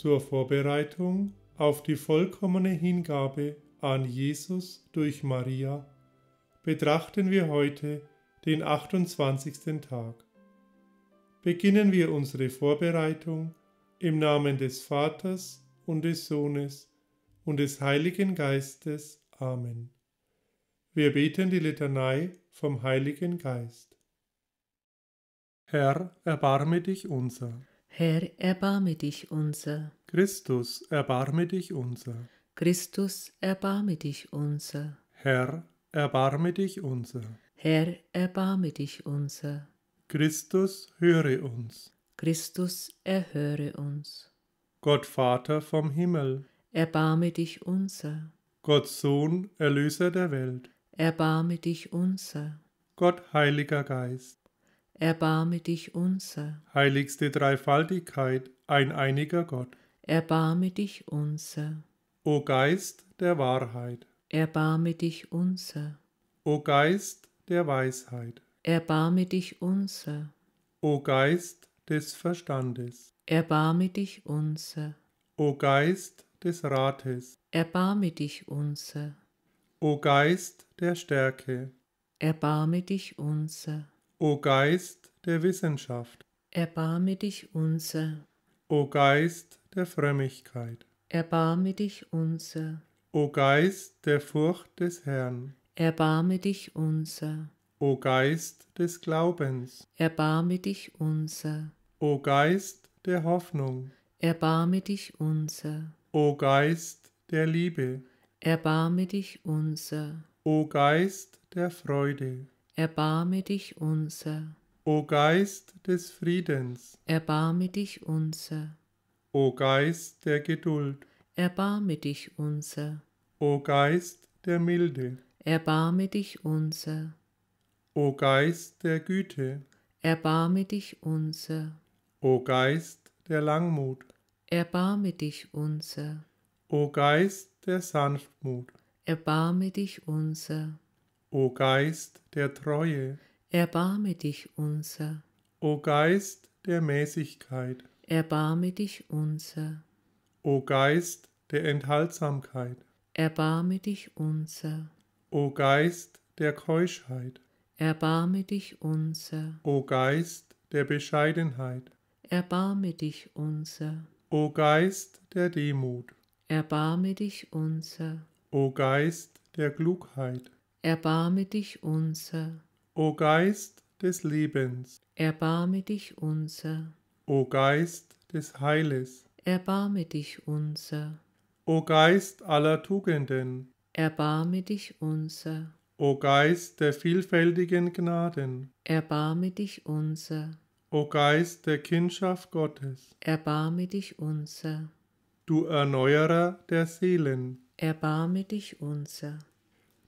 zur Vorbereitung auf die vollkommene Hingabe an Jesus durch Maria betrachten wir heute den 28. Tag. Beginnen wir unsere Vorbereitung im Namen des Vaters und des Sohnes und des Heiligen Geistes. Amen. Wir beten die Litanei vom Heiligen Geist. Herr, erbarme dich unser. Herr, erbarme dich unser. Christus, erbarme dich unser. Christus, erbarme dich unser. Herr, erbarme dich unser. Herr, erbarme dich unser. Christus, höre uns. Christus, erhöre uns. Gott Vater vom Himmel, erbarme dich unser. Gott Sohn, Erlöser der Welt, erbarme dich unser. Gott Heiliger Geist, erbarme dich unser. Heiligste Dreifaltigkeit, ein einiger Gott, erbarme dich unser. O Geist der Wahrheit, erbarme dich unser. O Geist der Weisheit, erbarme dich unser. O Geist des Verstandes, erbarme dich unser. O Geist des Rates, erbarme dich unser. O Geist der Stärke, erbarme dich unser. O Geist der Wissenschaft, erbarme dich unser. O Geist der Frömmigkeit, erbarme dich unser. O Geist der Furcht des Herrn, erbarme dich unser. O Geist des Glaubens, erbarme dich unser. O Geist der Hoffnung, erbarme dich unser. O Geist der Liebe, erbarme dich unser. O Geist der Freude, Erbarme dich unser. O Geist des Friedens, erbarme dich unser. O Geist der Geduld, erbarme dich unser. O Geist der Milde, erbarme dich unser. O Geist der Güte, erbarme dich unser. O Geist der Langmut, erbarme dich unser. O Geist der Sanftmut, erbarme dich unser. O Geist der Treue, erbarme dich unser. O Geist der Mäßigkeit, erbarme dich unser. O Geist der Enthaltsamkeit, erbarme dich unser. O Geist der Keuschheit, erbarme dich unser. O Geist der Bescheidenheit, erbarme dich unser. O Geist der Demut, erbarme dich unser. O Geist der Klugheit, Erbarme dich unser. O Geist des Lebens. Erbarme dich unser. O Geist des Heiles. Erbarme dich unser. O Geist aller Tugenden. Erbarme dich unser. O Geist der vielfältigen Gnaden. Erbarme dich unser. O Geist der Kindschaft Gottes. Erbarme dich unser. Du Erneuerer der Seelen. Erbarme dich unser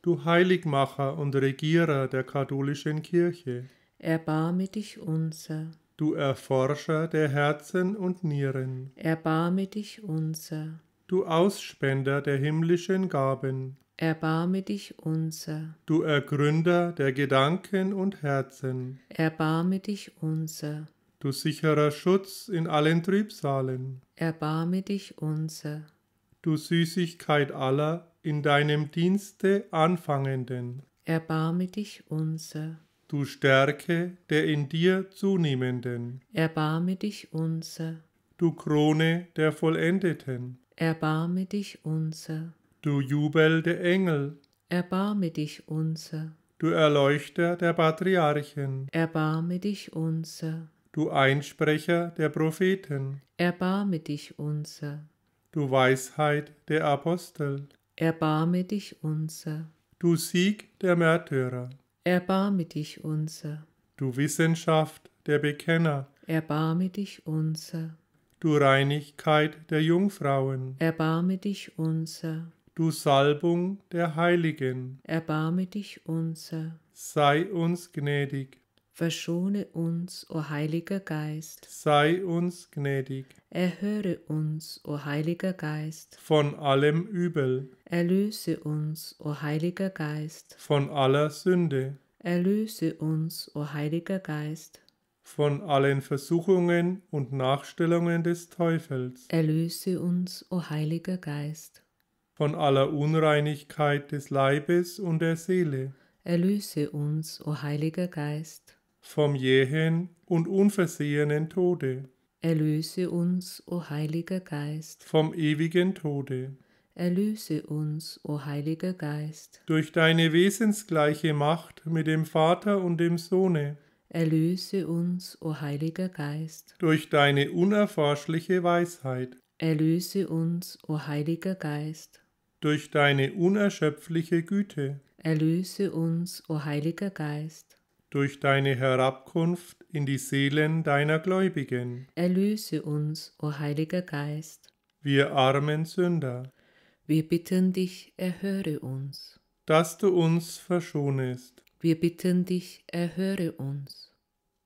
du Heiligmacher und Regierer der katholischen Kirche. Erbarme dich unser. Du Erforscher der Herzen und Nieren. Erbarme dich unser. Du Ausspender der himmlischen Gaben. Erbarme dich unser. Du Ergründer der Gedanken und Herzen. Erbarme dich unser. Du sicherer Schutz in allen Trübsalen. Erbarme dich unser. Du Süßigkeit aller in deinem Dienste Anfangenden. Erbarme dich unser. Du Stärke der in dir Zunehmenden. Erbarme dich unser. Du Krone der Vollendeten. Erbarme dich unser. Du Jubel der Engel. Erbarme dich unser. Du Erleuchter der Patriarchen. Erbarme dich unser. Du Einsprecher der Propheten. Erbarme dich unser. Du Weisheit der Apostel. Erbarme dich unser. Du Sieg der Märtyrer. Erbarme dich unser. Du Wissenschaft der Bekenner. Erbarme dich unser. Du Reinigkeit der Jungfrauen. Erbarme dich unser. Du Salbung der Heiligen. Erbarme dich unser. Sei uns gnädig. Verschone uns, o Heiliger Geist. Sei uns gnädig. Erhöre uns, o Heiliger Geist. Von allem Übel. Erlöse uns, o Heiliger Geist. Von aller Sünde. Erlöse uns, o Heiliger Geist. Von allen Versuchungen und Nachstellungen des Teufels. Erlöse uns, o Heiliger Geist. Von aller Unreinigkeit des Leibes und der Seele. Erlöse uns, o Heiliger Geist vom jähen und unversehenen Tode. Erlöse uns, o Heiliger Geist, vom ewigen Tode. Erlöse uns, o Heiliger Geist, durch deine wesensgleiche Macht mit dem Vater und dem Sohne. Erlöse uns, o Heiliger Geist, durch deine unerforschliche Weisheit. Erlöse uns, o Heiliger Geist, durch deine unerschöpfliche Güte. Erlöse uns, o Heiliger Geist durch deine Herabkunft in die Seelen deiner Gläubigen. Erlöse uns, o Heiliger Geist. Wir armen Sünder. Wir bitten dich, erhöre uns. Dass du uns verschonest. Wir bitten dich, erhöre uns.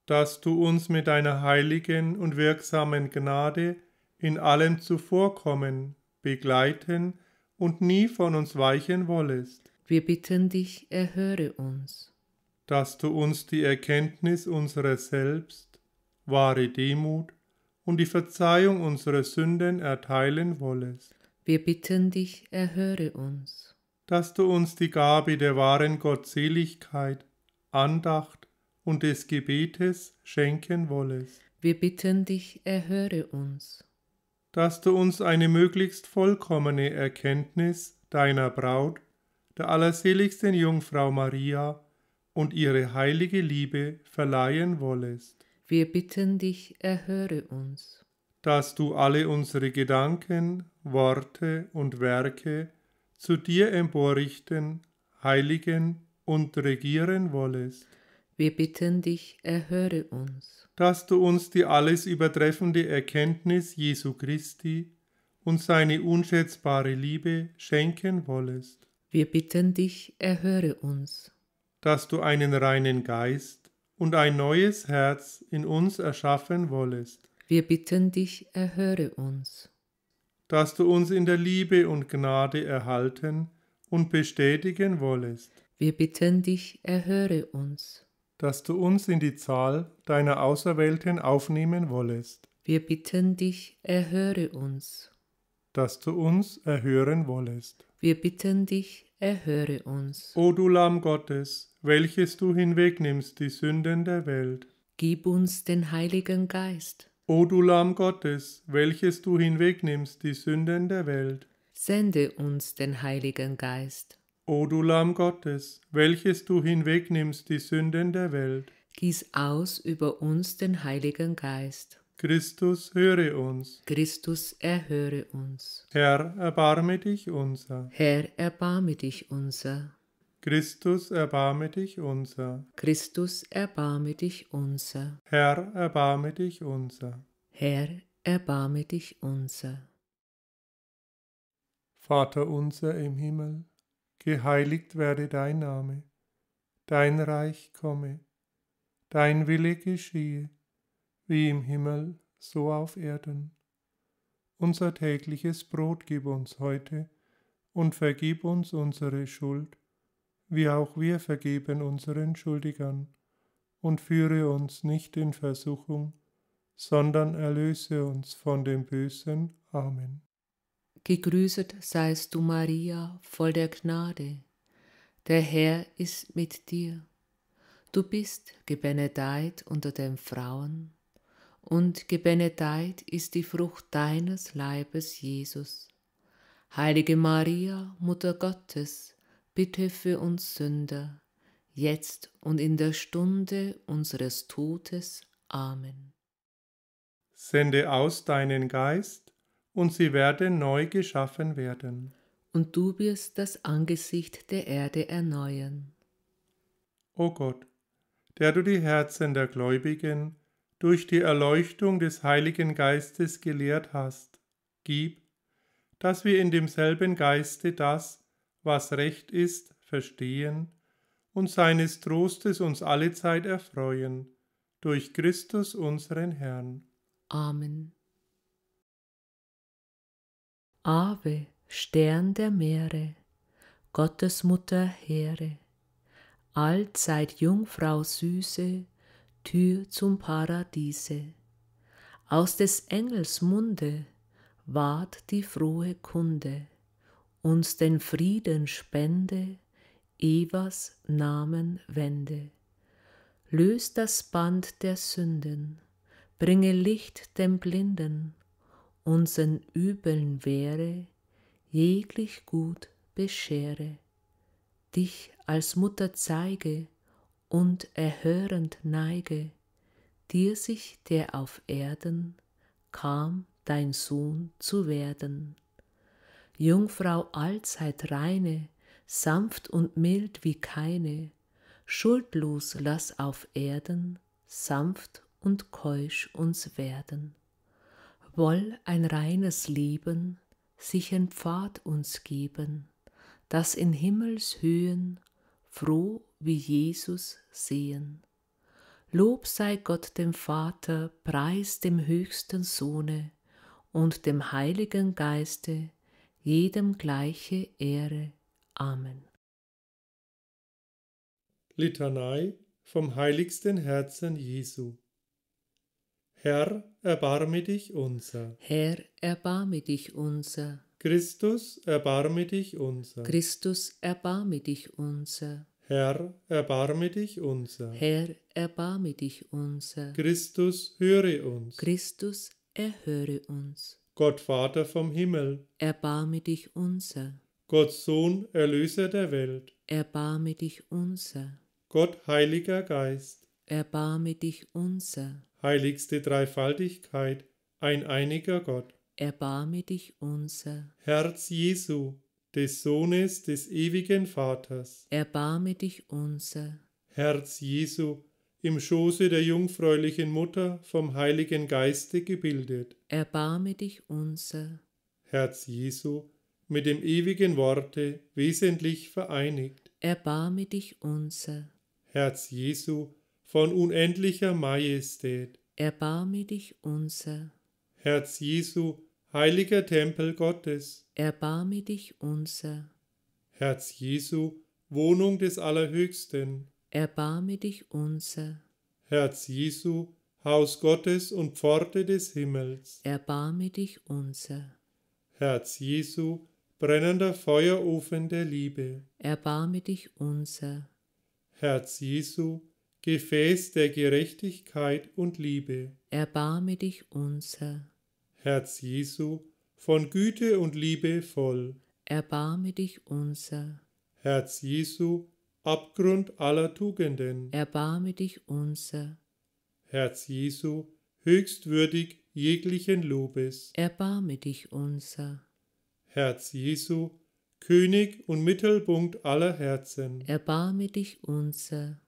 Dass du uns mit deiner heiligen und wirksamen Gnade in allem zuvorkommen, begleiten und nie von uns weichen wollest. Wir bitten dich, erhöre uns dass du uns die Erkenntnis unserer selbst, wahre Demut und die Verzeihung unserer Sünden erteilen wollest. Wir bitten dich, erhöre uns. Dass du uns die Gabe der wahren Gottseligkeit, Andacht und des Gebetes schenken wollest. Wir bitten dich, erhöre uns. Dass du uns eine möglichst vollkommene Erkenntnis deiner Braut, der allerseligsten Jungfrau Maria, und ihre heilige Liebe verleihen wollest. Wir bitten dich, erhöre uns. Dass du alle unsere Gedanken, Worte und Werke zu dir emporrichten, heiligen und regieren wollest. Wir bitten dich, erhöre uns. Dass du uns die alles übertreffende Erkenntnis Jesu Christi und seine unschätzbare Liebe schenken wollest. Wir bitten dich, erhöre uns dass du einen reinen Geist und ein neues Herz in uns erschaffen wollest. Wir bitten dich, erhöre uns. Dass du uns in der Liebe und Gnade erhalten und bestätigen wollest. Wir bitten dich, erhöre uns. Dass du uns in die Zahl deiner Auserwählten aufnehmen wollest. Wir bitten dich, erhöre uns. Dass du uns erhören wollest. Wir bitten dich, erhöre uns. O du Lamm Gottes, welches du hinwegnimmst die Sünden der Welt. Gib uns den Heiligen Geist. O du Lamm Gottes, welches du hinwegnimmst die Sünden der Welt. Sende uns den Heiligen Geist. O du Lamm Gottes, welches du hinwegnimmst die Sünden der Welt. Gieß aus über uns den Heiligen Geist. Christus höre uns. Christus erhöre uns. Herr, erbarme dich unser. Herr, erbarme dich unser. Christus, erbarme dich unser. Christus, erbarme dich unser. Herr, erbarme dich unser. Herr, erbarme dich unser. Vater unser im Himmel, geheiligt werde dein Name, dein Reich komme, dein Wille geschehe wie im Himmel, so auf Erden. Unser tägliches Brot gib uns heute und vergib uns unsere Schuld, wie auch wir vergeben unseren Schuldigern, und führe uns nicht in Versuchung, sondern erlöse uns von dem Bösen. Amen. Gegrüßet seist du, Maria, voll der Gnade. Der Herr ist mit dir. Du bist gebenedeit unter den Frauen und gebenedeit ist die Frucht deines Leibes, Jesus. Heilige Maria, Mutter Gottes, bitte für uns Sünder, jetzt und in der Stunde unseres Todes. Amen. Sende aus deinen Geist, und sie werden neu geschaffen werden. Und du wirst das Angesicht der Erde erneuern. O Gott, der du die Herzen der Gläubigen durch die Erleuchtung des Heiligen Geistes gelehrt hast, gib, dass wir in demselben Geiste das, was recht ist, verstehen und seines Trostes uns allezeit erfreuen, durch Christus unseren Herrn. Amen. Ave, Stern der Meere, Gottesmutter Heere, allzeit Jungfrau Süße, Tür zum Paradiese. Aus des Engels Munde ward die frohe Kunde, uns den Frieden spende, Evas Namen wende. Lös das Band der Sünden, bringe Licht dem Blinden, unseren Übeln wäre, jeglich Gut beschere. Dich als Mutter zeige, und erhörend neige, dir sich der auf Erden kam dein Sohn zu werden. Jungfrau allzeit reine, sanft und mild wie keine, schuldlos lass auf Erden sanft und keusch uns werden. Woll ein reines Leben sich ein Pfad uns geben, das in Himmelshöhen froh wie Jesus sehen. Lob sei Gott dem Vater, Preis dem höchsten Sohne und dem Heiligen Geiste, jedem gleiche Ehre. Amen. Litanei vom heiligsten Herzen Jesu. Herr, erbarme dich unser. Herr, erbarme dich unser. Christus, erbarme dich unser. Christus, erbarme dich unser. Herr, erbarme dich unser. Herr, erbarme dich unser. Christus, höre uns. Christus, erhöre uns. Gott Vater vom Himmel, erbarme dich unser. Gott Sohn, Erlöser der Welt, erbarme dich unser. Gott Heiliger Geist, erbarme dich unser. Heiligste Dreifaltigkeit, ein einiger Gott, erbarme dich unser. Herz Jesu, des Sohnes des ewigen Vaters. Erbarme dich unser. Herz Jesu, im Schoße der jungfräulichen Mutter vom Heiligen Geiste gebildet. Erbarme dich unser. Herz Jesu, mit dem ewigen Worte wesentlich vereinigt. Erbarme dich unser. Herz Jesu, von unendlicher Majestät. Erbarme dich unser. Herz Jesu, heiliger Tempel Gottes, erbarme dich unser. Herz Jesu, Wohnung des Allerhöchsten, erbarme dich unser. Herz Jesu, Haus Gottes und Pforte des Himmels, erbarme dich unser. Herz Jesu, brennender Feuerofen der Liebe, erbarme dich unser. Herz Jesu, Gefäß der Gerechtigkeit und Liebe, erbarme dich unser. Herz Jesu, von Güte und Liebe voll. Erbarme dich unser. Herz Jesu, Abgrund aller Tugenden. Erbarme dich unser. Herz Jesu, höchst würdig jeglichen Lobes. Erbarme dich unser. Herz Jesu, König und Mittelpunkt aller Herzen. Erbarme dich unser.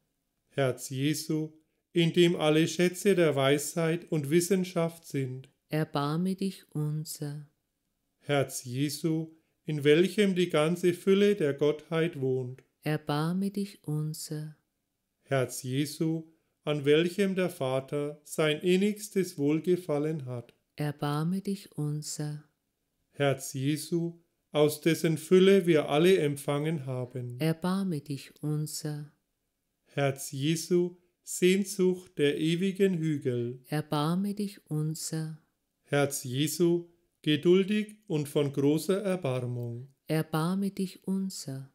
Herz Jesu, in dem alle Schätze der Weisheit und Wissenschaft sind erbarme dich unser. Herz Jesu, in welchem die ganze Fülle der Gottheit wohnt, erbarme dich unser. Herz Jesu, an welchem der Vater sein innigstes Wohlgefallen hat, erbarme dich unser. Herz Jesu, aus dessen Fülle wir alle empfangen haben, erbarme dich unser. Herz Jesu, Sehnsucht der ewigen Hügel, erbarme dich unser. Herz Jesu, geduldig und von großer Erbarmung. Erbarme dich unser.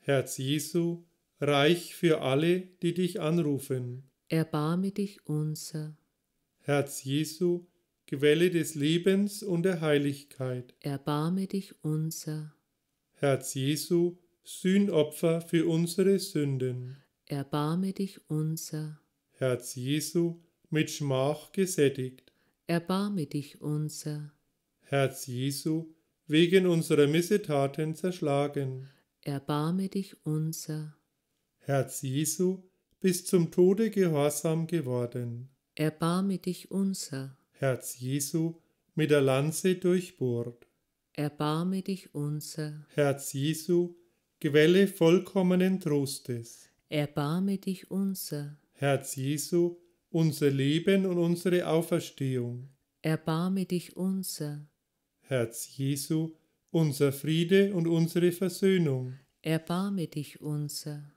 Herz Jesu, reich für alle, die dich anrufen. Erbarme dich unser. Herz Jesu, Quelle des Lebens und der Heiligkeit. Erbarme dich unser. Herz Jesu, Sühnopfer für unsere Sünden. Erbarme dich unser. Herz Jesu, mit Schmach gesättigt erbarme dich unser. Herz Jesu, wegen unserer Missetaten zerschlagen. Erbarme dich unser. Herz Jesu, bis zum Tode gehorsam geworden. Erbarme dich unser. Herz Jesu, mit der Lanze durchbohrt. Erbarme dich unser. Herz Jesu, Quelle vollkommenen Trostes. Erbarme dich unser. Herz Jesu, unser Leben und unsere Auferstehung. Erbarme dich unser. Herz Jesu, unser Friede und unsere Versöhnung. Erbarme dich unser.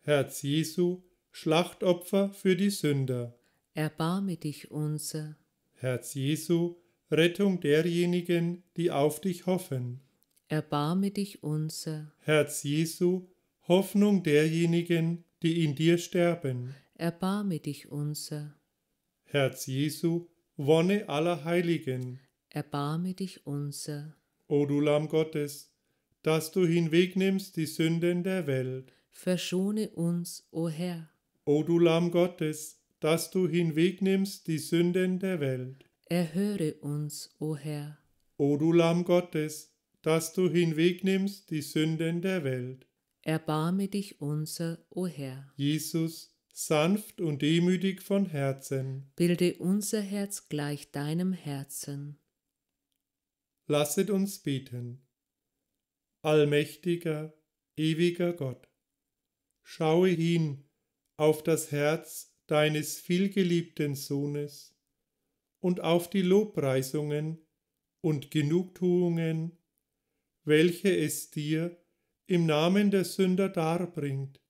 Herz Jesu, Schlachtopfer für die Sünder. Erbarme dich unser. Herz Jesu, Rettung derjenigen, die auf dich hoffen. Erbarme dich unser. Herz Jesu, Hoffnung derjenigen, die in dir sterben erbarme dich unser. Herz Jesu, Wonne aller Heiligen, erbarme dich unser. O du Lamm Gottes, dass du hinwegnimmst die Sünden der Welt, verschone uns, o Herr. O du Lamm Gottes, dass du hinwegnimmst die Sünden der Welt, erhöre uns, o Herr. O du Lamm Gottes, dass du hinwegnimmst die Sünden der Welt, erbarme dich unser, o Herr. Jesus, sanft und demütig von Herzen. Bilde unser Herz gleich deinem Herzen. Lasset uns beten. Allmächtiger, ewiger Gott, schaue hin auf das Herz deines vielgeliebten Sohnes und auf die Lobpreisungen und Genugtuungen, welche es dir im Namen der Sünder darbringt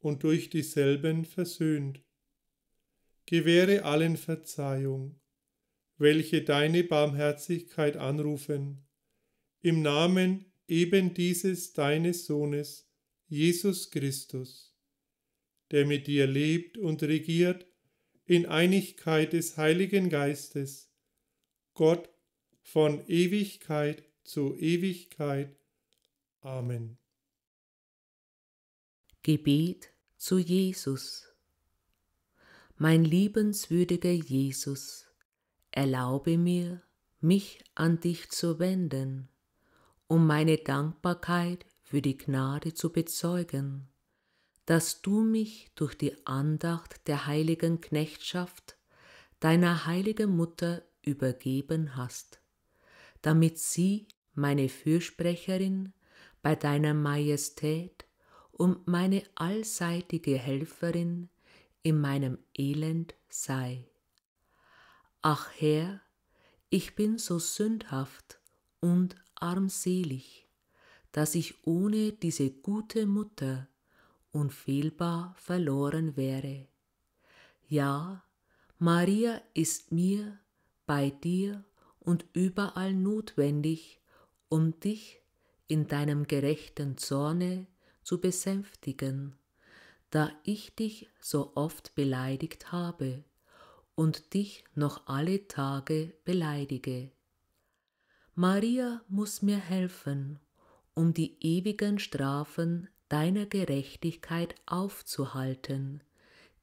und durch dieselben versöhnt. Gewähre allen Verzeihung, welche deine Barmherzigkeit anrufen, im Namen eben dieses deines Sohnes, Jesus Christus, der mit dir lebt und regiert in Einigkeit des Heiligen Geistes, Gott von Ewigkeit zu Ewigkeit. Amen. Gebet zu Jesus. Mein liebenswürdiger Jesus, erlaube mir, mich an dich zu wenden, um meine Dankbarkeit für die Gnade zu bezeugen, dass du mich durch die Andacht der heiligen Knechtschaft deiner heiligen Mutter übergeben hast, damit sie, meine Fürsprecherin, bei deiner Majestät und meine allseitige Helferin in meinem Elend sei. Ach Herr, ich bin so sündhaft und armselig, dass ich ohne diese gute Mutter unfehlbar verloren wäre. Ja, Maria ist mir, bei dir und überall notwendig, um dich in deinem gerechten Zorne zu besänftigen, da ich dich so oft beleidigt habe und dich noch alle Tage beleidige. Maria muss mir helfen, um die ewigen Strafen deiner Gerechtigkeit aufzuhalten,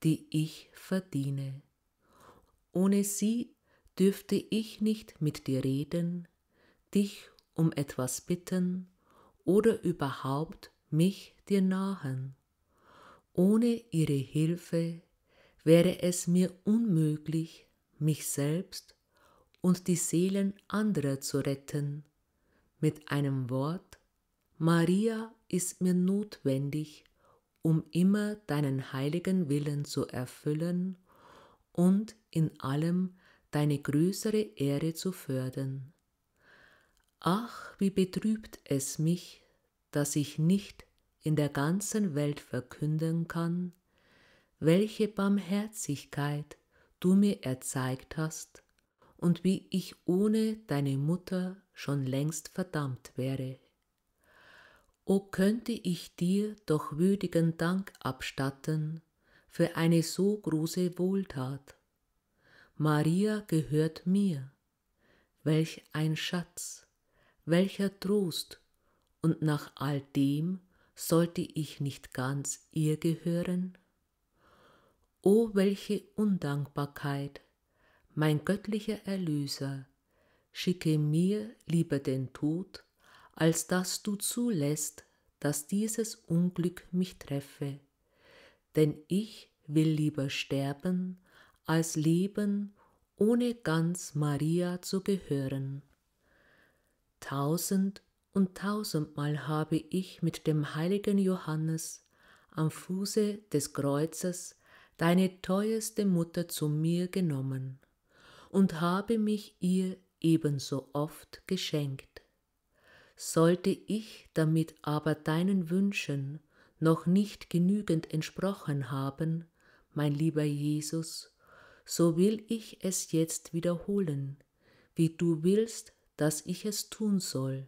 die ich verdiene. Ohne sie dürfte ich nicht mit dir reden, dich um etwas bitten oder überhaupt mich dir nahen. Ohne ihre Hilfe wäre es mir unmöglich, mich selbst und die Seelen anderer zu retten. Mit einem Wort, Maria ist mir notwendig, um immer deinen heiligen Willen zu erfüllen und in allem deine größere Ehre zu fördern. Ach, wie betrübt es mich, dass ich nicht in der ganzen Welt verkünden kann, welche Barmherzigkeit du mir erzeigt hast und wie ich ohne deine Mutter schon längst verdammt wäre. O könnte ich dir doch würdigen Dank abstatten für eine so große Wohltat. Maria gehört mir. Welch ein Schatz, welcher Trost, und nach all dem sollte ich nicht ganz ihr gehören? O welche Undankbarkeit, mein göttlicher Erlöser, schicke mir lieber den Tod, als dass du zulässt, dass dieses Unglück mich treffe, denn ich will lieber sterben, als leben, ohne ganz Maria zu gehören. Tausend und tausendmal habe ich mit dem heiligen Johannes am Fuße des Kreuzes deine teuerste Mutter zu mir genommen und habe mich ihr ebenso oft geschenkt. Sollte ich damit aber deinen Wünschen noch nicht genügend entsprochen haben, mein lieber Jesus, so will ich es jetzt wiederholen, wie du willst, dass ich es tun soll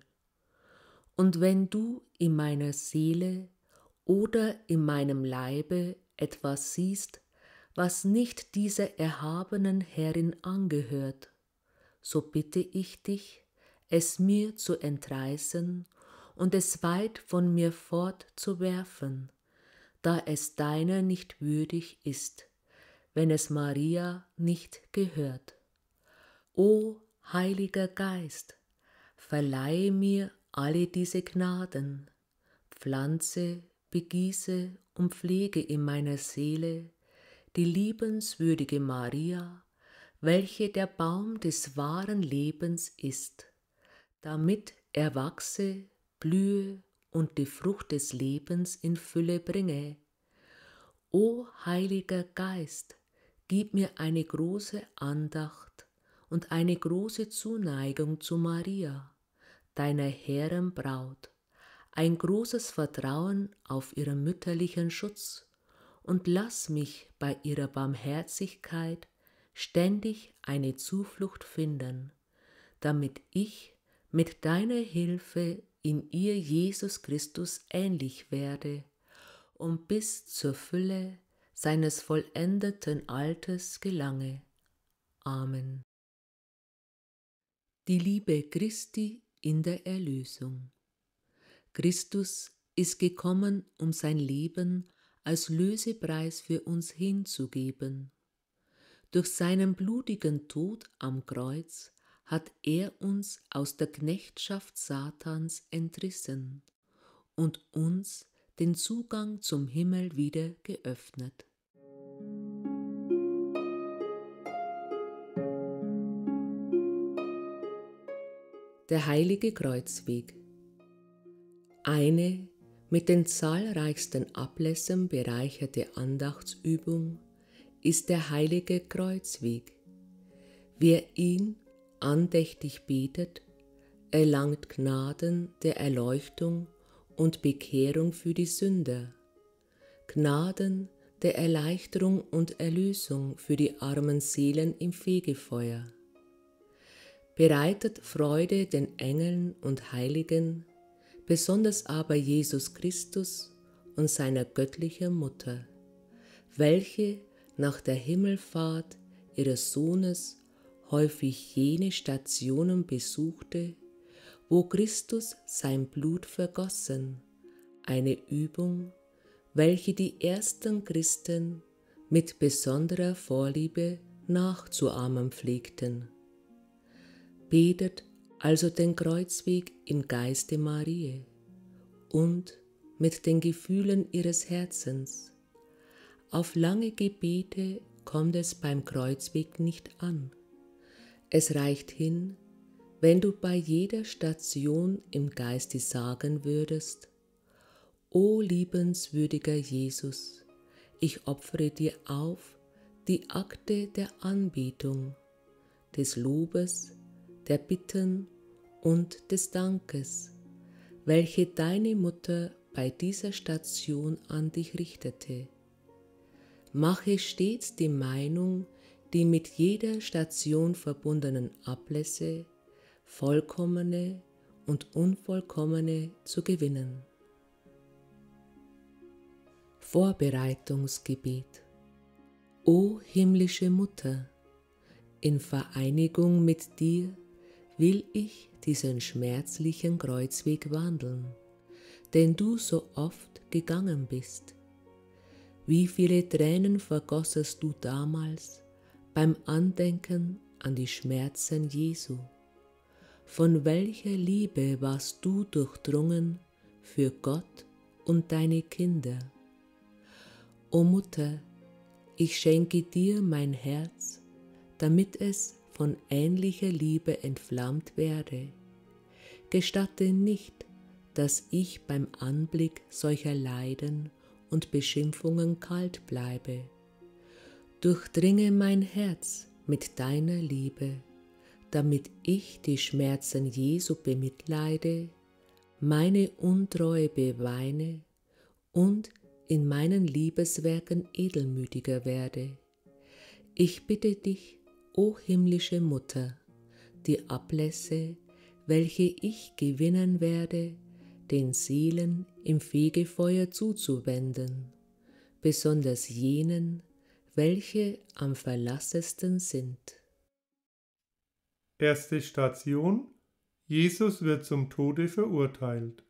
und wenn du in meiner Seele oder in meinem Leibe etwas siehst, was nicht dieser erhabenen Herrin angehört, so bitte ich dich, es mir zu entreißen und es weit von mir fortzuwerfen, da es deiner nicht würdig ist, wenn es Maria nicht gehört. O Heiliger Geist, verleihe mir alle diese Gnaden, pflanze, begieße und pflege in meiner Seele die liebenswürdige Maria, welche der Baum des wahren Lebens ist, damit er wachse, blühe und die Frucht des Lebens in Fülle bringe. O Heiliger Geist, gib mir eine große Andacht und eine große Zuneigung zu Maria deiner hehren Braut, ein großes Vertrauen auf ihren mütterlichen Schutz und lass mich bei ihrer Barmherzigkeit ständig eine Zuflucht finden, damit ich mit deiner Hilfe in ihr Jesus Christus ähnlich werde und bis zur Fülle seines vollendeten Alters gelange. Amen. Die Liebe Christi in der Erlösung. Christus ist gekommen, um sein Leben als Lösepreis für uns hinzugeben. Durch seinen blutigen Tod am Kreuz hat er uns aus der Knechtschaft Satans entrissen und uns den Zugang zum Himmel wieder geöffnet. der Heilige Kreuzweg. Eine mit den zahlreichsten Ablässen bereicherte Andachtsübung ist der Heilige Kreuzweg. Wer ihn andächtig betet, erlangt Gnaden der Erleuchtung und Bekehrung für die Sünder, Gnaden der Erleichterung und Erlösung für die armen Seelen im Fegefeuer, bereitet Freude den Engeln und Heiligen, besonders aber Jesus Christus und seiner göttlichen Mutter, welche nach der Himmelfahrt ihres Sohnes häufig jene Stationen besuchte, wo Christus sein Blut vergossen, eine Übung, welche die ersten Christen mit besonderer Vorliebe nachzuahmen pflegten. Betet also den Kreuzweg im Geiste Marie und mit den Gefühlen ihres Herzens. Auf lange Gebete kommt es beim Kreuzweg nicht an. Es reicht hin, wenn du bei jeder Station im Geiste sagen würdest, O liebenswürdiger Jesus, ich opfere dir auf die Akte der Anbetung, des Lobes, der Bitten und des Dankes, welche deine Mutter bei dieser Station an dich richtete. Mache stets die Meinung, die mit jeder Station verbundenen Ablässe, vollkommene und unvollkommene zu gewinnen. Vorbereitungsgebet O himmlische Mutter, in Vereinigung mit dir will ich diesen schmerzlichen Kreuzweg wandeln, den du so oft gegangen bist. Wie viele Tränen vergossest du damals beim Andenken an die Schmerzen Jesu? Von welcher Liebe warst du durchdrungen für Gott und deine Kinder? O Mutter, ich schenke dir mein Herz, damit es von ähnlicher Liebe entflammt werde. Gestatte nicht, dass ich beim Anblick solcher Leiden und Beschimpfungen kalt bleibe. Durchdringe mein Herz mit deiner Liebe, damit ich die Schmerzen Jesu bemitleide, meine Untreue beweine und in meinen Liebeswerken edelmütiger werde. Ich bitte dich, O himmlische Mutter, die Ablässe, welche ich gewinnen werde, den Seelen im Fegefeuer zuzuwenden, besonders jenen, welche am verlassesten sind. Erste Station Jesus wird zum Tode verurteilt.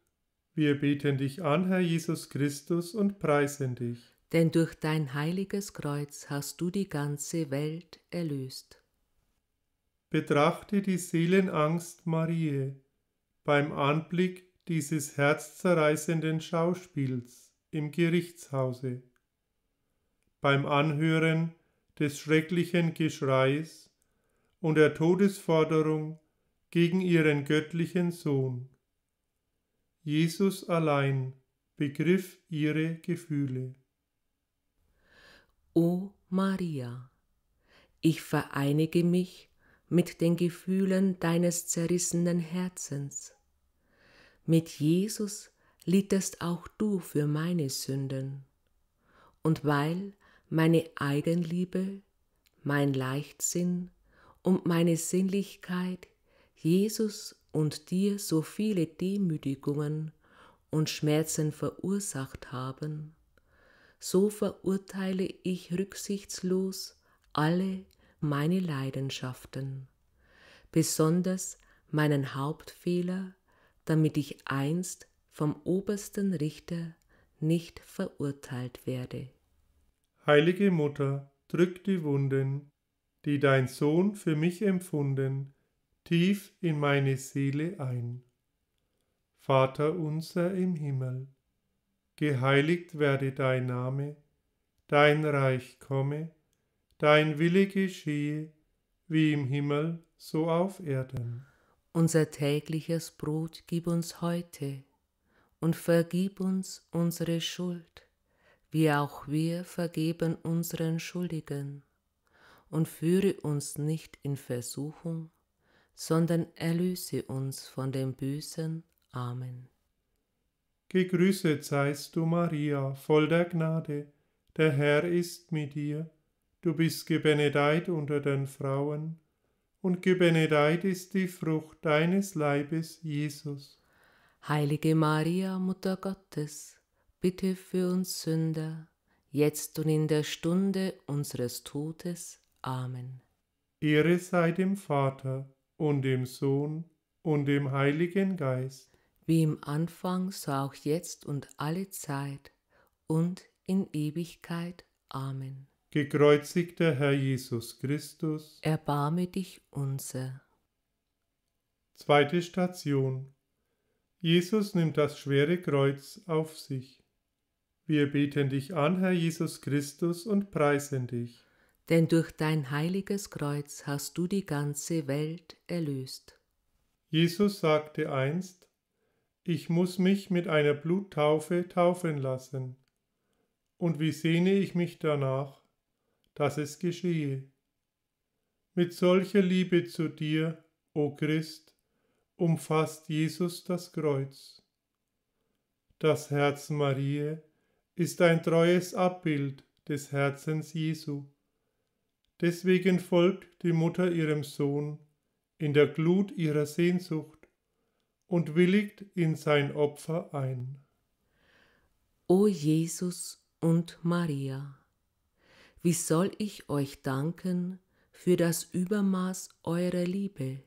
Wir beten dich an, Herr Jesus Christus, und preisen dich denn durch dein heiliges Kreuz hast du die ganze Welt erlöst. Betrachte die Seelenangst Marie beim Anblick dieses herzzerreißenden Schauspiels im Gerichtshause, beim Anhören des schrecklichen Geschreis und der Todesforderung gegen ihren göttlichen Sohn. Jesus allein begriff ihre Gefühle. O Maria, ich vereinige mich mit den Gefühlen deines zerrissenen Herzens. Mit Jesus littest auch du für meine Sünden. Und weil meine Eigenliebe, mein Leichtsinn und meine Sinnlichkeit Jesus und dir so viele Demütigungen und Schmerzen verursacht haben, so verurteile ich rücksichtslos alle meine Leidenschaften, besonders meinen Hauptfehler, damit ich einst vom obersten Richter nicht verurteilt werde. Heilige Mutter, drück die Wunden, die dein Sohn für mich empfunden, tief in meine Seele ein. Vater unser im Himmel geheiligt werde dein Name, dein Reich komme, dein Wille geschehe, wie im Himmel, so auf Erden. Unser tägliches Brot gib uns heute und vergib uns unsere Schuld, wie auch wir vergeben unseren Schuldigen. Und führe uns nicht in Versuchung, sondern erlöse uns von dem Bösen. Amen. Gegrüßet seist du, Maria, voll der Gnade, der Herr ist mit dir. Du bist gebenedeit unter den Frauen, und gebenedeit ist die Frucht deines Leibes, Jesus. Heilige Maria, Mutter Gottes, bitte für uns Sünder, jetzt und in der Stunde unseres Todes. Amen. Ehre sei dem Vater und dem Sohn und dem Heiligen Geist wie im Anfang, so auch jetzt und alle Zeit und in Ewigkeit. Amen. Gekreuzigter Herr Jesus Christus, erbarme dich unser. Zweite Station. Jesus nimmt das schwere Kreuz auf sich. Wir beten dich an, Herr Jesus Christus, und preisen dich. Denn durch dein heiliges Kreuz hast du die ganze Welt erlöst. Jesus sagte einst, ich muss mich mit einer Bluttaufe taufen lassen. Und wie sehne ich mich danach, dass es geschehe. Mit solcher Liebe zu dir, o Christ, umfasst Jesus das Kreuz. Das Herz Marie ist ein treues Abbild des Herzens Jesu. Deswegen folgt die Mutter ihrem Sohn in der Glut ihrer Sehnsucht und willigt in sein Opfer ein. O Jesus und Maria, wie soll ich euch danken für das Übermaß eurer Liebe?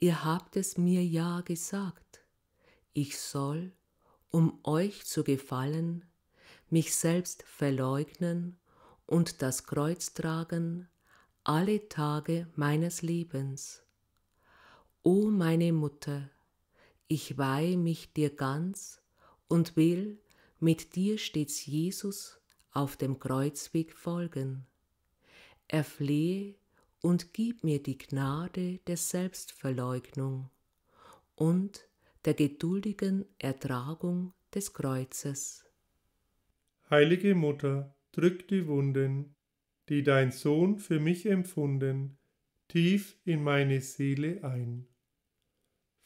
Ihr habt es mir ja gesagt, ich soll, um euch zu gefallen, mich selbst verleugnen und das Kreuz tragen alle Tage meines Lebens. O meine Mutter, ich weihe mich dir ganz und will mit dir stets Jesus auf dem Kreuzweg folgen. Erflehe und gib mir die Gnade der Selbstverleugnung und der geduldigen Ertragung des Kreuzes. Heilige Mutter, drück die Wunden, die dein Sohn für mich empfunden, tief in meine Seele ein.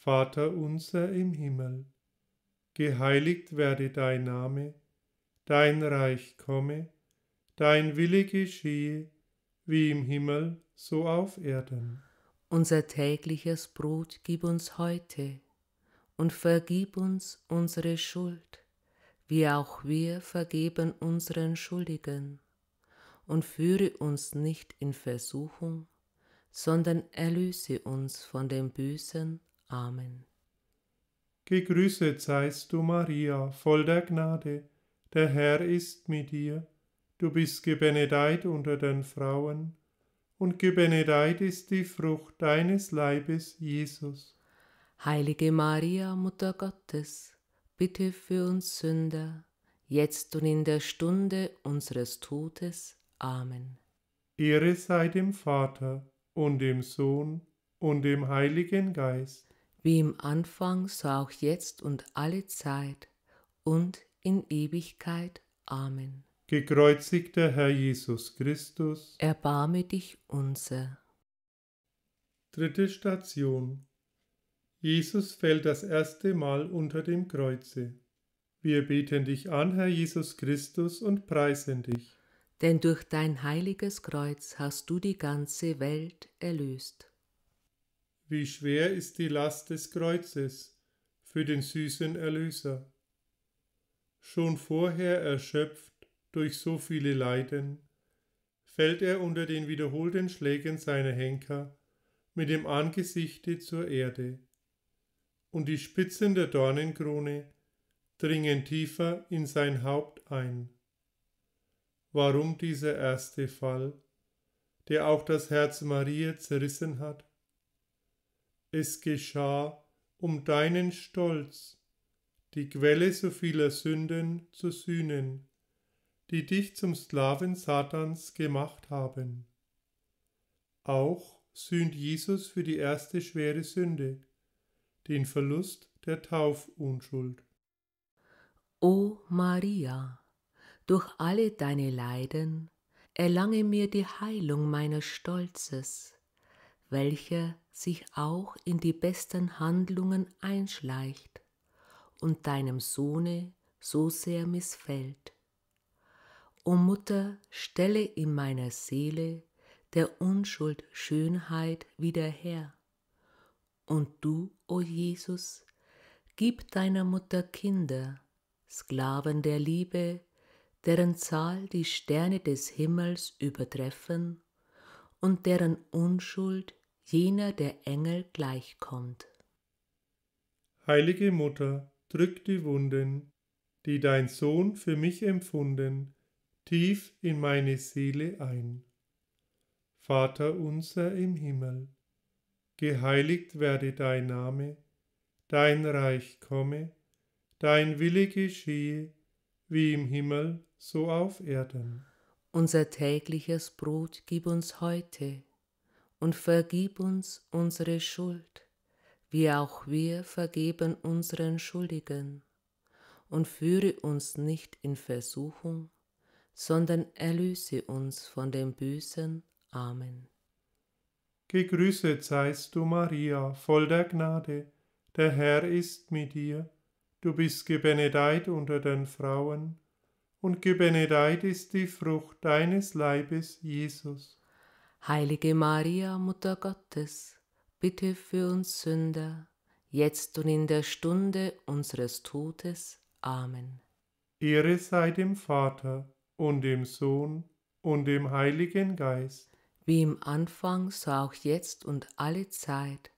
Vater unser im Himmel, geheiligt werde dein Name, dein Reich komme, dein Wille geschehe, wie im Himmel, so auf Erden. Unser tägliches Brot gib uns heute und vergib uns unsere Schuld, wie auch wir vergeben unseren Schuldigen. Und führe uns nicht in Versuchung, sondern erlöse uns von dem Bösen. Amen. Gegrüßet seist du, Maria, voll der Gnade, der Herr ist mit dir. Du bist gebenedeit unter den Frauen, und gebenedeit ist die Frucht deines Leibes, Jesus. Heilige Maria, Mutter Gottes, bitte für uns Sünder, jetzt und in der Stunde unseres Todes. Amen. Ehre sei dem Vater und dem Sohn und dem Heiligen Geist wie im Anfang, so auch jetzt und alle Zeit und in Ewigkeit. Amen. Gekreuzigter Herr Jesus Christus, erbarme dich unser. Dritte Station. Jesus fällt das erste Mal unter dem Kreuze. Wir beten dich an, Herr Jesus Christus, und preisen dich. Denn durch dein heiliges Kreuz hast du die ganze Welt erlöst. Wie schwer ist die Last des Kreuzes für den süßen Erlöser. Schon vorher erschöpft durch so viele Leiden, fällt er unter den wiederholten Schlägen seiner Henker mit dem Angesichte zur Erde, und die Spitzen der Dornenkrone dringen tiefer in sein Haupt ein. Warum dieser erste Fall, der auch das Herz Maria zerrissen hat? es geschah um deinen Stolz, die Quelle so vieler Sünden zu sühnen, die dich zum Sklaven Satans gemacht haben. Auch sühnt Jesus für die erste schwere Sünde, den Verlust der Taufunschuld. O Maria, durch alle deine Leiden erlange mir die Heilung meines Stolzes, welcher sich auch in die besten Handlungen einschleicht und deinem Sohne so sehr missfällt. O Mutter, stelle in meiner Seele der Unschuld Schönheit wieder her. Und du, o Jesus, gib deiner Mutter Kinder, Sklaven der Liebe, deren Zahl die Sterne des Himmels übertreffen und deren Unschuld jener der Engel gleichkommt. Heilige Mutter, drück die Wunden, die dein Sohn für mich empfunden, tief in meine Seele ein. Vater unser im Himmel, geheiligt werde dein Name, dein Reich komme, dein Wille geschehe, wie im Himmel, so auf Erden. Unser tägliches Brot gib uns heute und vergib uns unsere Schuld, wie auch wir vergeben unseren Schuldigen. Und führe uns nicht in Versuchung, sondern erlöse uns von dem Bösen. Amen. Gegrüßet seist du, Maria, voll der Gnade, der Herr ist mit dir. Du bist gebenedeit unter den Frauen, und gebenedeit ist die Frucht deines Leibes, Jesus. Heilige Maria, Mutter Gottes, bitte für uns Sünder, jetzt und in der Stunde unseres Todes. Amen. Ehre sei dem Vater und dem Sohn und dem Heiligen Geist. Wie im Anfang, so auch jetzt und alle Zeit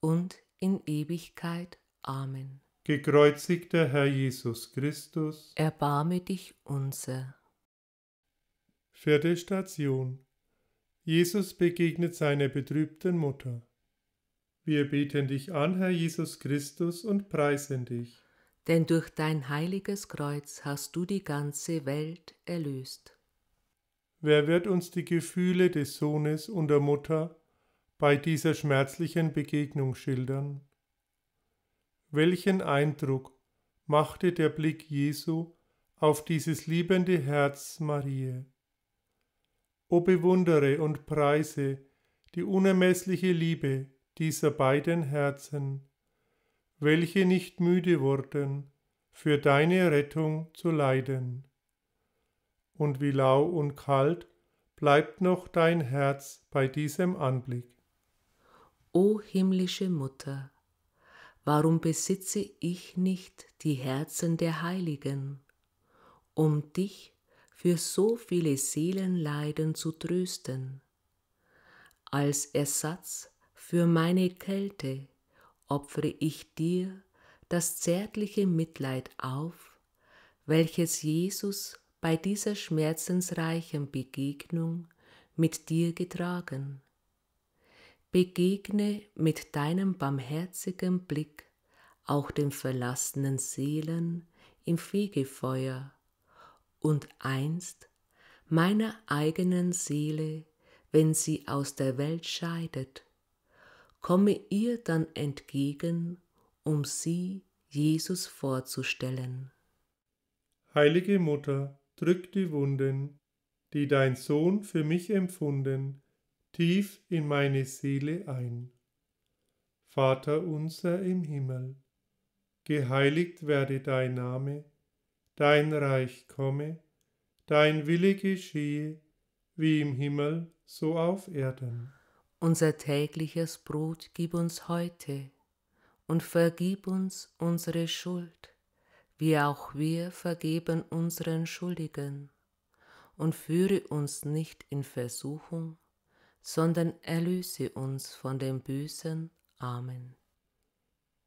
und in Ewigkeit. Amen. Gekreuzigter Herr Jesus Christus, erbarme dich unser. Vierte Station Jesus begegnet seiner betrübten Mutter. Wir beten dich an, Herr Jesus Christus, und preisen dich. Denn durch dein heiliges Kreuz hast du die ganze Welt erlöst. Wer wird uns die Gefühle des Sohnes und der Mutter bei dieser schmerzlichen Begegnung schildern? Welchen Eindruck machte der Blick Jesu auf dieses liebende Herz Marie? O bewundere und preise die unermeßliche Liebe dieser beiden Herzen, welche nicht müde wurden, für deine Rettung zu leiden. Und wie lau und kalt bleibt noch dein Herz bei diesem Anblick. O himmlische Mutter, warum besitze ich nicht die Herzen der Heiligen, um dich für so viele Seelenleiden zu trösten, als Ersatz für meine Kälte opfere ich dir das zärtliche Mitleid auf, welches Jesus bei dieser schmerzensreichen Begegnung mit dir getragen. Begegne mit deinem barmherzigen Blick auch den verlassenen Seelen im Fegefeuer und einst meiner eigenen Seele, wenn sie aus der Welt scheidet, komme ihr dann entgegen, um sie Jesus vorzustellen. Heilige Mutter, drück die Wunden, die dein Sohn für mich empfunden, tief in meine Seele ein. Vater unser im Himmel, geheiligt werde dein Name, dein Reich komme, dein Wille geschehe, wie im Himmel, so auf Erden. Unser tägliches Brot gib uns heute und vergib uns unsere Schuld, wie auch wir vergeben unseren Schuldigen. Und führe uns nicht in Versuchung, sondern erlöse uns von dem Bösen. Amen.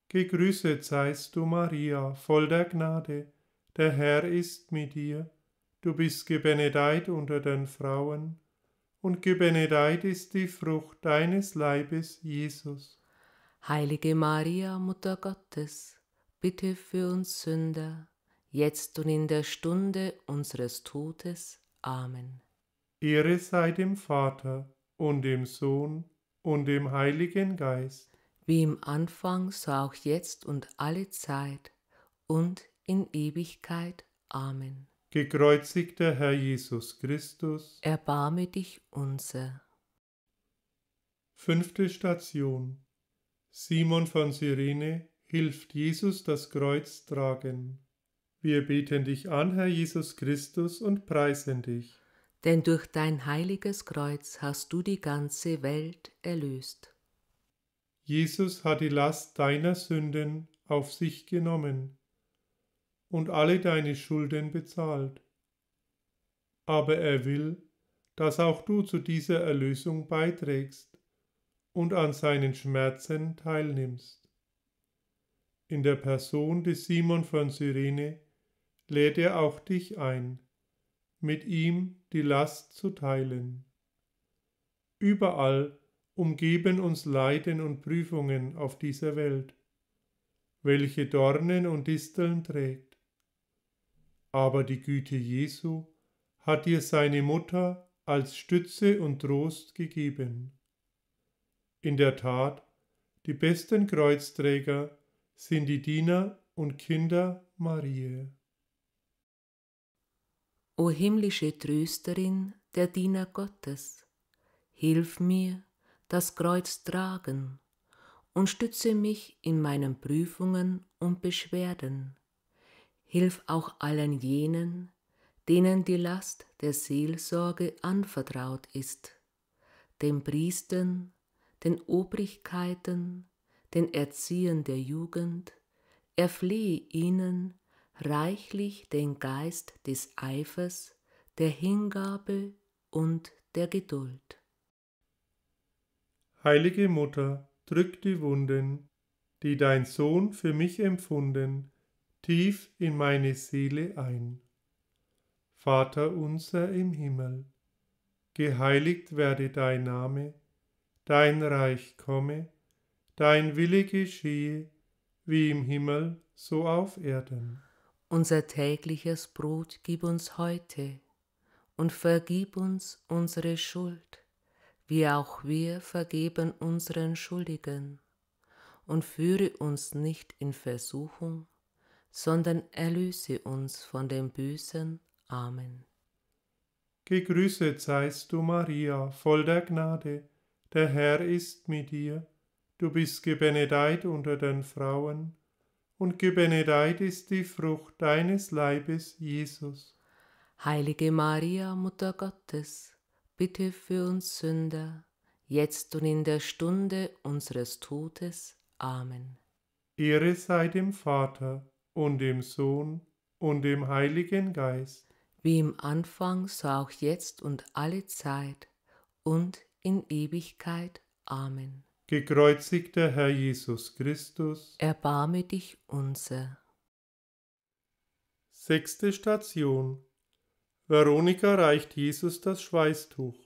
Gegrüßet seist du, Maria, voll der Gnade der Herr ist mit dir, du bist gebenedeit unter den Frauen, und gebenedeit ist die Frucht deines Leibes, Jesus. Heilige Maria, Mutter Gottes, bitte für uns Sünder, jetzt und in der Stunde unseres Todes. Amen. Ehre sei dem Vater und dem Sohn und dem Heiligen Geist. Wie im Anfang, so auch jetzt und alle Zeit und in Ewigkeit. Amen. Gekreuzigter Herr Jesus Christus, erbarme dich unser. Fünfte Station Simon von Sirene hilft Jesus das Kreuz tragen. Wir beten dich an, Herr Jesus Christus, und preisen dich. Denn durch dein heiliges Kreuz hast du die ganze Welt erlöst. Jesus hat die Last deiner Sünden auf sich genommen und alle deine Schulden bezahlt. Aber er will, dass auch du zu dieser Erlösung beiträgst und an seinen Schmerzen teilnimmst. In der Person des Simon von Cyrene lädt er auch dich ein, mit ihm die Last zu teilen. Überall umgeben uns Leiden und Prüfungen auf dieser Welt, welche Dornen und Disteln trägt aber die Güte Jesu hat dir seine Mutter als Stütze und Trost gegeben. In der Tat, die besten Kreuzträger sind die Diener und Kinder Marie. O himmlische Trösterin der Diener Gottes, hilf mir das Kreuz tragen und stütze mich in meinen Prüfungen und Beschwerden Hilf auch allen jenen, denen die Last der Seelsorge anvertraut ist, den Priestern, den Obrigkeiten, den Erziehern der Jugend, erflehe ihnen reichlich den Geist des Eifers, der Hingabe und der Geduld. Heilige Mutter, drück die Wunden, die dein Sohn für mich empfunden, tief in meine Seele ein. Vater unser im Himmel, geheiligt werde dein Name, dein Reich komme, dein Wille geschehe, wie im Himmel, so auf Erden. Unser tägliches Brot gib uns heute und vergib uns unsere Schuld, wie auch wir vergeben unseren Schuldigen, und führe uns nicht in Versuchung, sondern erlöse uns von dem Bösen. Amen. Gegrüßet seist du, Maria, voll der Gnade, der Herr ist mit dir. Du bist gebenedeit unter den Frauen, und gebenedeit ist die Frucht deines Leibes, Jesus. Heilige Maria, Mutter Gottes, bitte für uns Sünder, jetzt und in der Stunde unseres Todes. Amen. Ehre sei dem Vater und dem Sohn und dem Heiligen Geist. Wie im Anfang, so auch jetzt und alle Zeit und in Ewigkeit. Amen. Gekreuzigter Herr Jesus Christus, erbarme dich unser. Sechste Station. Veronika reicht Jesus das Schweißtuch.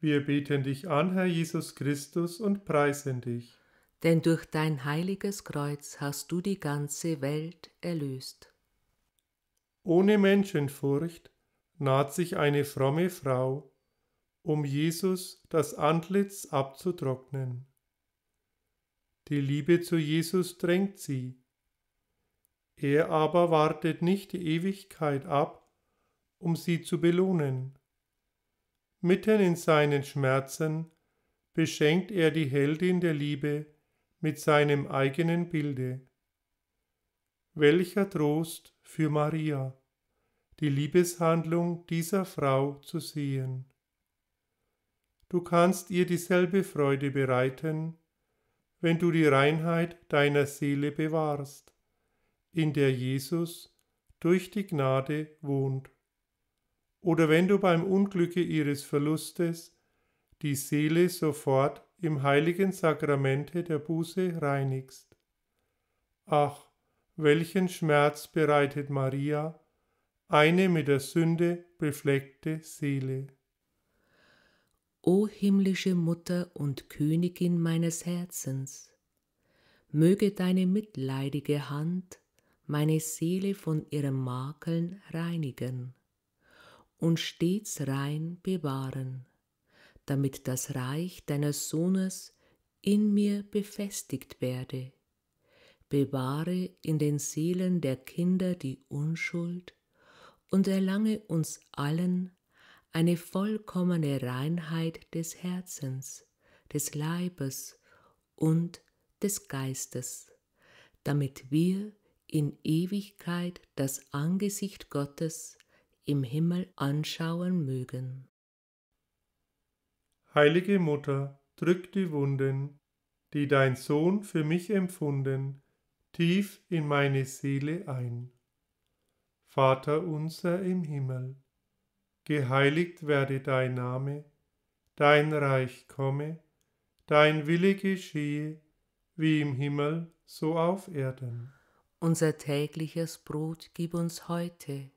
Wir beten dich an, Herr Jesus Christus, und preisen dich denn durch dein heiliges Kreuz hast du die ganze Welt erlöst. Ohne Menschenfurcht naht sich eine fromme Frau, um Jesus das Antlitz abzutrocknen. Die Liebe zu Jesus drängt sie. Er aber wartet nicht die Ewigkeit ab, um sie zu belohnen. Mitten in seinen Schmerzen beschenkt er die Heldin der Liebe mit seinem eigenen Bilde. Welcher Trost für Maria, die Liebeshandlung dieser Frau zu sehen. Du kannst ihr dieselbe Freude bereiten, wenn du die Reinheit deiner Seele bewahrst, in der Jesus durch die Gnade wohnt, oder wenn du beim Unglücke ihres Verlustes die Seele sofort im heiligen Sakramente der Buße reinigst. Ach, welchen Schmerz bereitet Maria, eine mit der Sünde befleckte Seele. O himmlische Mutter und Königin meines Herzens, möge deine mitleidige Hand meine Seele von ihrem Makeln reinigen und stets rein bewahren damit das Reich deines Sohnes in mir befestigt werde. Bewahre in den Seelen der Kinder die Unschuld und erlange uns allen eine vollkommene Reinheit des Herzens, des Leibes und des Geistes, damit wir in Ewigkeit das Angesicht Gottes im Himmel anschauen mögen. Heilige Mutter, drück die Wunden, die dein Sohn für mich empfunden, tief in meine Seele ein. Vater unser im Himmel, geheiligt werde dein Name, dein Reich komme, dein Wille geschehe, wie im Himmel, so auf Erden. Unser tägliches Brot gib uns heute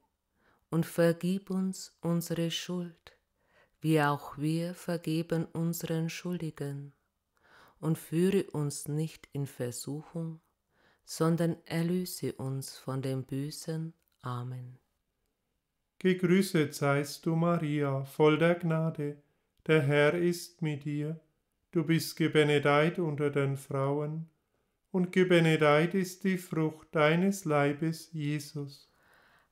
und vergib uns unsere Schuld wie auch wir vergeben unseren Schuldigen, und führe uns nicht in Versuchung, sondern erlöse uns von dem Bösen. Amen. Gegrüßet seist du, Maria, voll der Gnade, der Herr ist mit dir. Du bist gebenedeit unter den Frauen, und gebenedeit ist die Frucht deines Leibes, Jesus.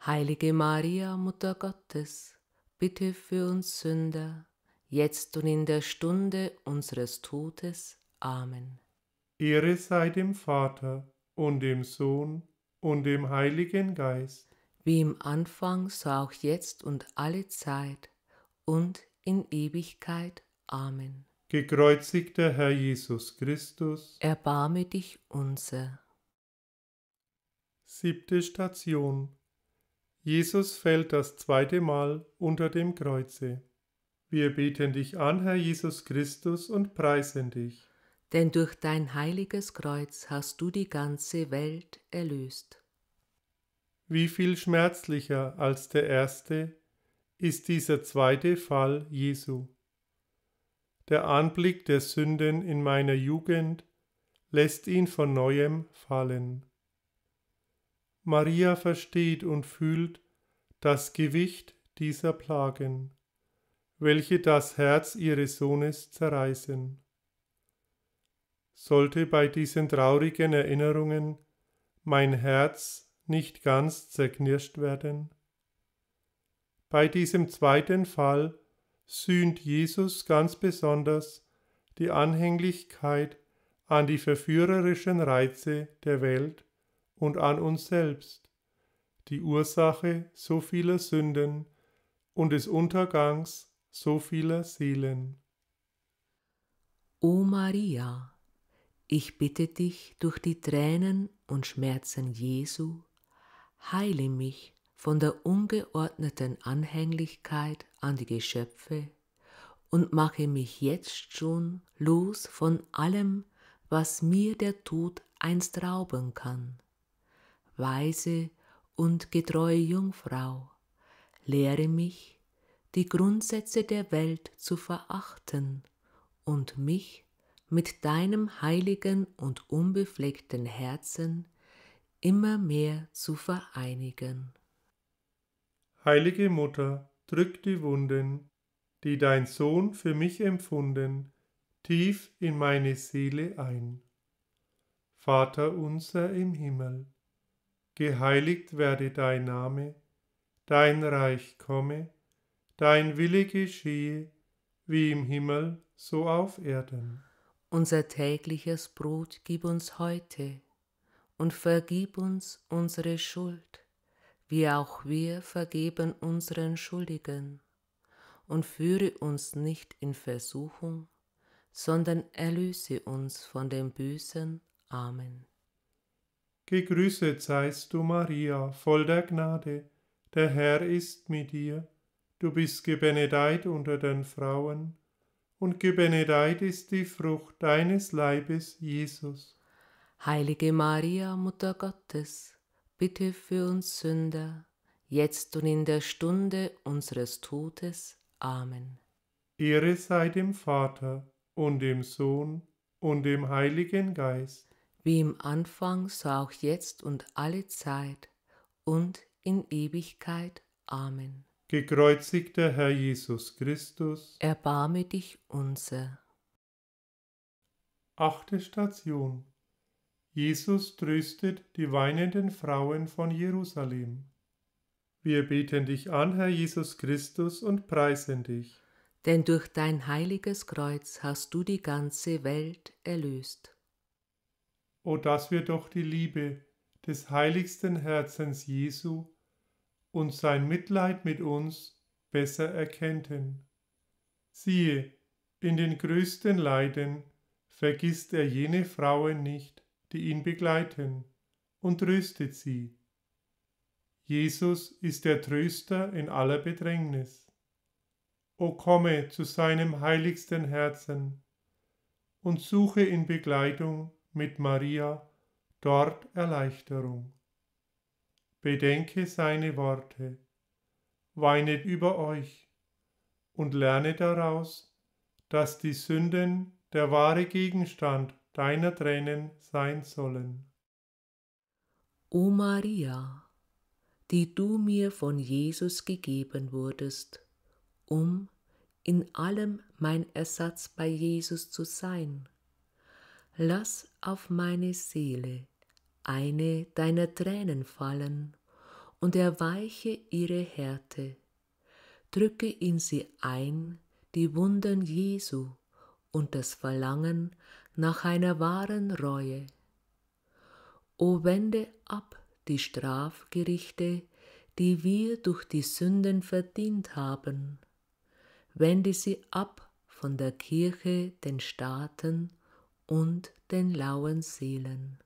Heilige Maria, Mutter Gottes, bitte für uns Sünder, jetzt und in der Stunde unseres Todes. Amen. Ehre sei dem Vater und dem Sohn und dem Heiligen Geist. Wie im Anfang, so auch jetzt und alle Zeit und in Ewigkeit. Amen. Gekreuzigter Herr Jesus Christus, erbarme dich unser. Siebte Station Jesus fällt das zweite Mal unter dem Kreuze. Wir beten dich an, Herr Jesus Christus, und preisen dich. Denn durch dein heiliges Kreuz hast du die ganze Welt erlöst. Wie viel schmerzlicher als der erste ist dieser zweite Fall Jesu. Der Anblick der Sünden in meiner Jugend lässt ihn von neuem fallen. Maria versteht und fühlt das Gewicht dieser Plagen, welche das Herz ihres Sohnes zerreißen. Sollte bei diesen traurigen Erinnerungen mein Herz nicht ganz zerknirscht werden? Bei diesem zweiten Fall sühnt Jesus ganz besonders die Anhänglichkeit an die verführerischen Reize der Welt und an uns selbst, die Ursache so vieler Sünden und des Untergangs so vieler Seelen. O Maria, ich bitte dich durch die Tränen und Schmerzen Jesu, heile mich von der ungeordneten Anhänglichkeit an die Geschöpfe und mache mich jetzt schon los von allem, was mir der Tod einst rauben kann weise und getreue Jungfrau, lehre mich, die Grundsätze der Welt zu verachten und mich mit deinem heiligen und unbefleckten Herzen immer mehr zu vereinigen. Heilige Mutter, drück die Wunden, die dein Sohn für mich empfunden, tief in meine Seele ein. Vater unser im Himmel geheiligt werde dein Name, dein Reich komme, dein Wille geschehe, wie im Himmel, so auf Erden. Unser tägliches Brot gib uns heute und vergib uns unsere Schuld, wie auch wir vergeben unseren Schuldigen. Und führe uns nicht in Versuchung, sondern erlöse uns von dem Bösen. Amen. Gegrüßet seist du, Maria, voll der Gnade, der Herr ist mit dir. Du bist gebenedeit unter den Frauen, und gebenedeit ist die Frucht deines Leibes, Jesus. Heilige Maria, Mutter Gottes, bitte für uns Sünder, jetzt und in der Stunde unseres Todes. Amen. Ehre sei dem Vater und dem Sohn und dem Heiligen Geist wie im Anfang, so auch jetzt und alle Zeit und in Ewigkeit. Amen. Gekreuzigter Herr Jesus Christus, erbarme dich unser. Achte Station. Jesus tröstet die weinenden Frauen von Jerusalem. Wir beten dich an, Herr Jesus Christus, und preisen dich. Denn durch dein heiliges Kreuz hast du die ganze Welt erlöst. O dass wir doch die Liebe des heiligsten Herzens Jesu und sein Mitleid mit uns besser erkennten. Siehe, in den größten Leiden vergisst er jene Frauen nicht, die ihn begleiten, und tröstet sie. Jesus ist der Tröster in aller Bedrängnis. O komme zu seinem heiligsten Herzen und suche in Begleitung mit Maria dort Erleichterung. Bedenke seine Worte, weinet über euch und lerne daraus, dass die Sünden der wahre Gegenstand deiner Tränen sein sollen. O Maria, die du mir von Jesus gegeben wurdest, um in allem mein Ersatz bei Jesus zu sein lass auf meine Seele eine deiner Tränen fallen und erweiche ihre Härte. Drücke in sie ein die Wunden Jesu und das Verlangen nach einer wahren Reue. O wende ab die Strafgerichte, die wir durch die Sünden verdient haben. Wende sie ab von der Kirche, den Staaten, und den lauen Seelen.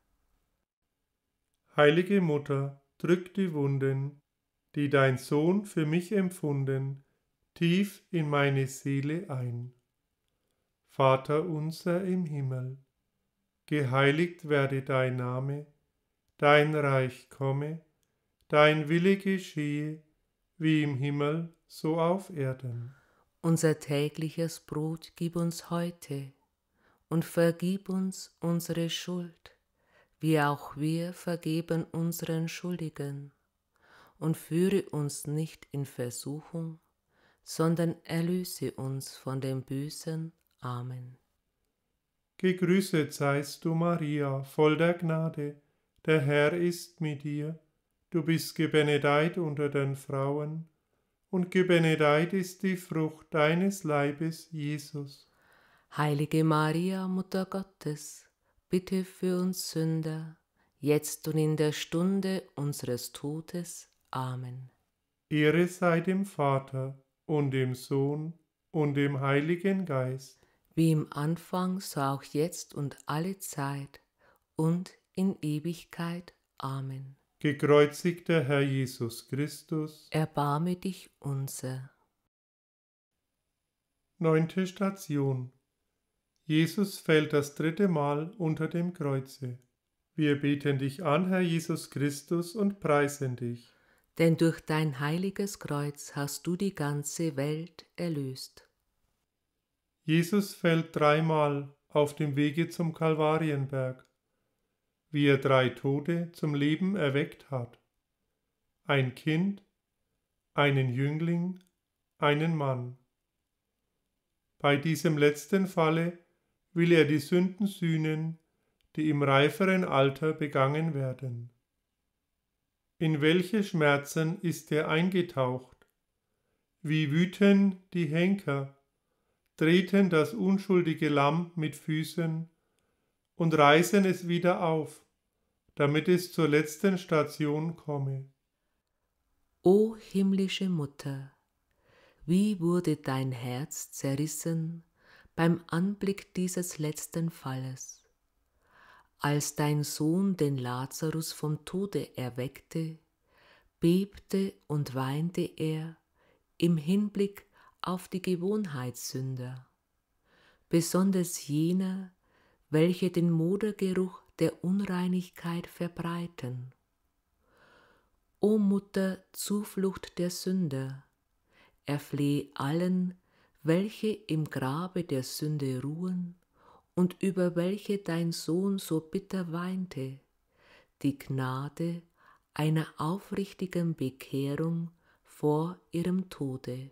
Heilige Mutter, drück die Wunden, die dein Sohn für mich empfunden, tief in meine Seele ein. Vater unser im Himmel, geheiligt werde dein Name, dein Reich komme, dein Wille geschehe, wie im Himmel, so auf Erden. Unser tägliches Brot gib uns heute und vergib uns unsere Schuld, wie auch wir vergeben unseren Schuldigen. Und führe uns nicht in Versuchung, sondern erlöse uns von dem Bösen. Amen. Gegrüßet seist du, Maria, voll der Gnade, der Herr ist mit dir. Du bist gebenedeit unter den Frauen, und gebenedeit ist die Frucht deines Leibes, Jesus. Heilige Maria, Mutter Gottes, bitte für uns Sünder, jetzt und in der Stunde unseres Todes. Amen. Ehre sei dem Vater und dem Sohn und dem Heiligen Geist. Wie im Anfang, so auch jetzt und alle Zeit und in Ewigkeit. Amen. Gekreuzigter Herr Jesus Christus, erbarme dich unser. Neunte Station Jesus fällt das dritte Mal unter dem Kreuze. Wir beten dich an, Herr Jesus Christus, und preisen dich. Denn durch dein heiliges Kreuz hast du die ganze Welt erlöst. Jesus fällt dreimal auf dem Wege zum Kalvarienberg, wie er drei Tote zum Leben erweckt hat. Ein Kind, einen Jüngling, einen Mann. Bei diesem letzten Falle will er die Sünden sühnen, die im reiferen Alter begangen werden. In welche Schmerzen ist er eingetaucht? Wie wüten die Henker, treten das unschuldige Lamm mit Füßen und reißen es wieder auf, damit es zur letzten Station komme. O himmlische Mutter, wie wurde dein Herz zerrissen beim Anblick dieses letzten Falles. Als dein Sohn den Lazarus vom Tode erweckte, bebte und weinte er im Hinblick auf die Gewohnheitssünder, besonders jener, welche den Modergeruch der Unreinigkeit verbreiten. O Mutter, Zuflucht der Sünder, erflehe allen, welche im Grabe der Sünde ruhen und über welche dein Sohn so bitter weinte, die Gnade einer aufrichtigen Bekehrung vor ihrem Tode.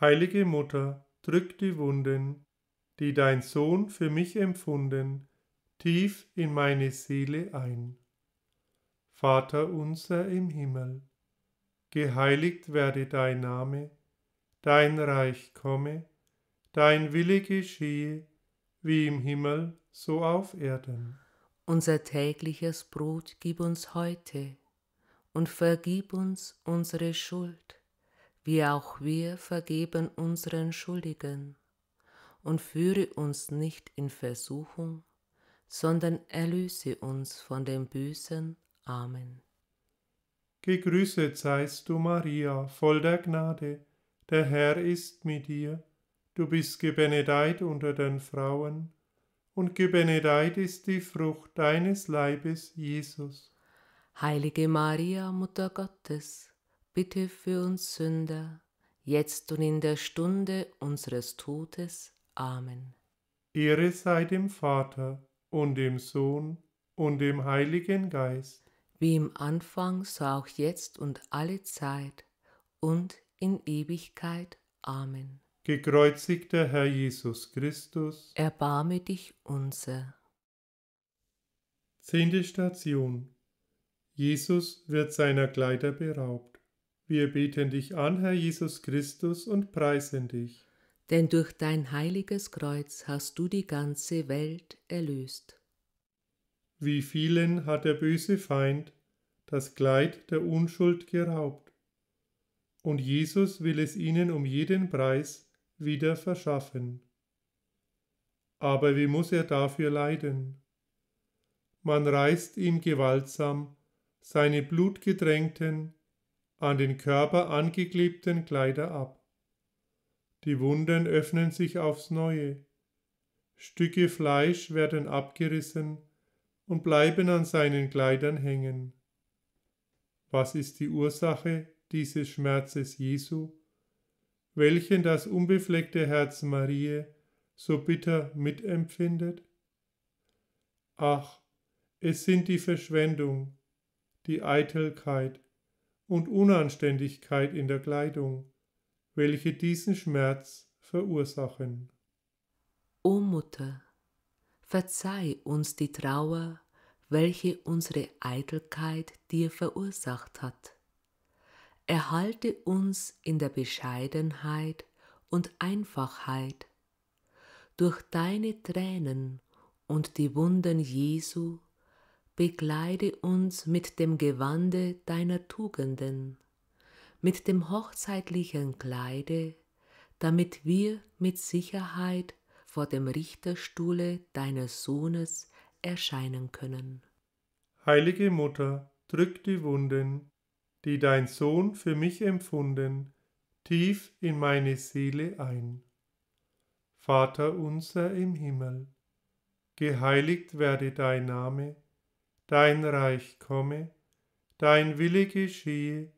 Heilige Mutter, drück die Wunden, die dein Sohn für mich empfunden, tief in meine Seele ein. Vater unser im Himmel, geheiligt werde dein Name, dein Reich komme, dein Wille geschehe, wie im Himmel, so auf Erden. Unser tägliches Brot gib uns heute und vergib uns unsere Schuld, wie auch wir vergeben unseren Schuldigen. Und führe uns nicht in Versuchung, sondern erlöse uns von dem Bösen. Amen. Gegrüßet seist du, Maria, voll der Gnade der Herr ist mit dir, du bist gebenedeit unter den Frauen, und gebenedeit ist die Frucht deines Leibes, Jesus. Heilige Maria, Mutter Gottes, bitte für uns Sünder, jetzt und in der Stunde unseres Todes. Amen. Ehre sei dem Vater und dem Sohn und dem Heiligen Geist. Wie im Anfang, so auch jetzt und alle Zeit und in Ewigkeit. Amen. Gekreuzigter Herr Jesus Christus, erbarme dich unser. Zehnte Station. Jesus wird seiner Kleider beraubt. Wir beten dich an, Herr Jesus Christus, und preisen dich. Denn durch dein heiliges Kreuz hast du die ganze Welt erlöst. Wie vielen hat der böse Feind das Kleid der Unschuld geraubt? und Jesus will es ihnen um jeden Preis wieder verschaffen. Aber wie muss er dafür leiden? Man reißt ihm gewaltsam seine blutgedrängten, an den Körper angeklebten Kleider ab. Die Wunden öffnen sich aufs neue, Stücke Fleisch werden abgerissen und bleiben an seinen Kleidern hängen. Was ist die Ursache dieses Schmerzes Jesu, welchen das unbefleckte Herz Marie so bitter mitempfindet? Ach, es sind die Verschwendung, die Eitelkeit und Unanständigkeit in der Kleidung, welche diesen Schmerz verursachen. O Mutter, verzeih uns die Trauer, welche unsere Eitelkeit dir verursacht hat erhalte uns in der Bescheidenheit und Einfachheit durch deine Tränen und die Wunden Jesu, begleide uns mit dem Gewande deiner Tugenden, mit dem hochzeitlichen Kleide, damit wir mit Sicherheit vor dem Richterstuhle deines Sohnes erscheinen können. Heilige Mutter, drück die Wunden die dein Sohn für mich empfunden, tief in meine Seele ein. Vater unser im Himmel, geheiligt werde dein Name, dein Reich komme, dein Wille geschehe,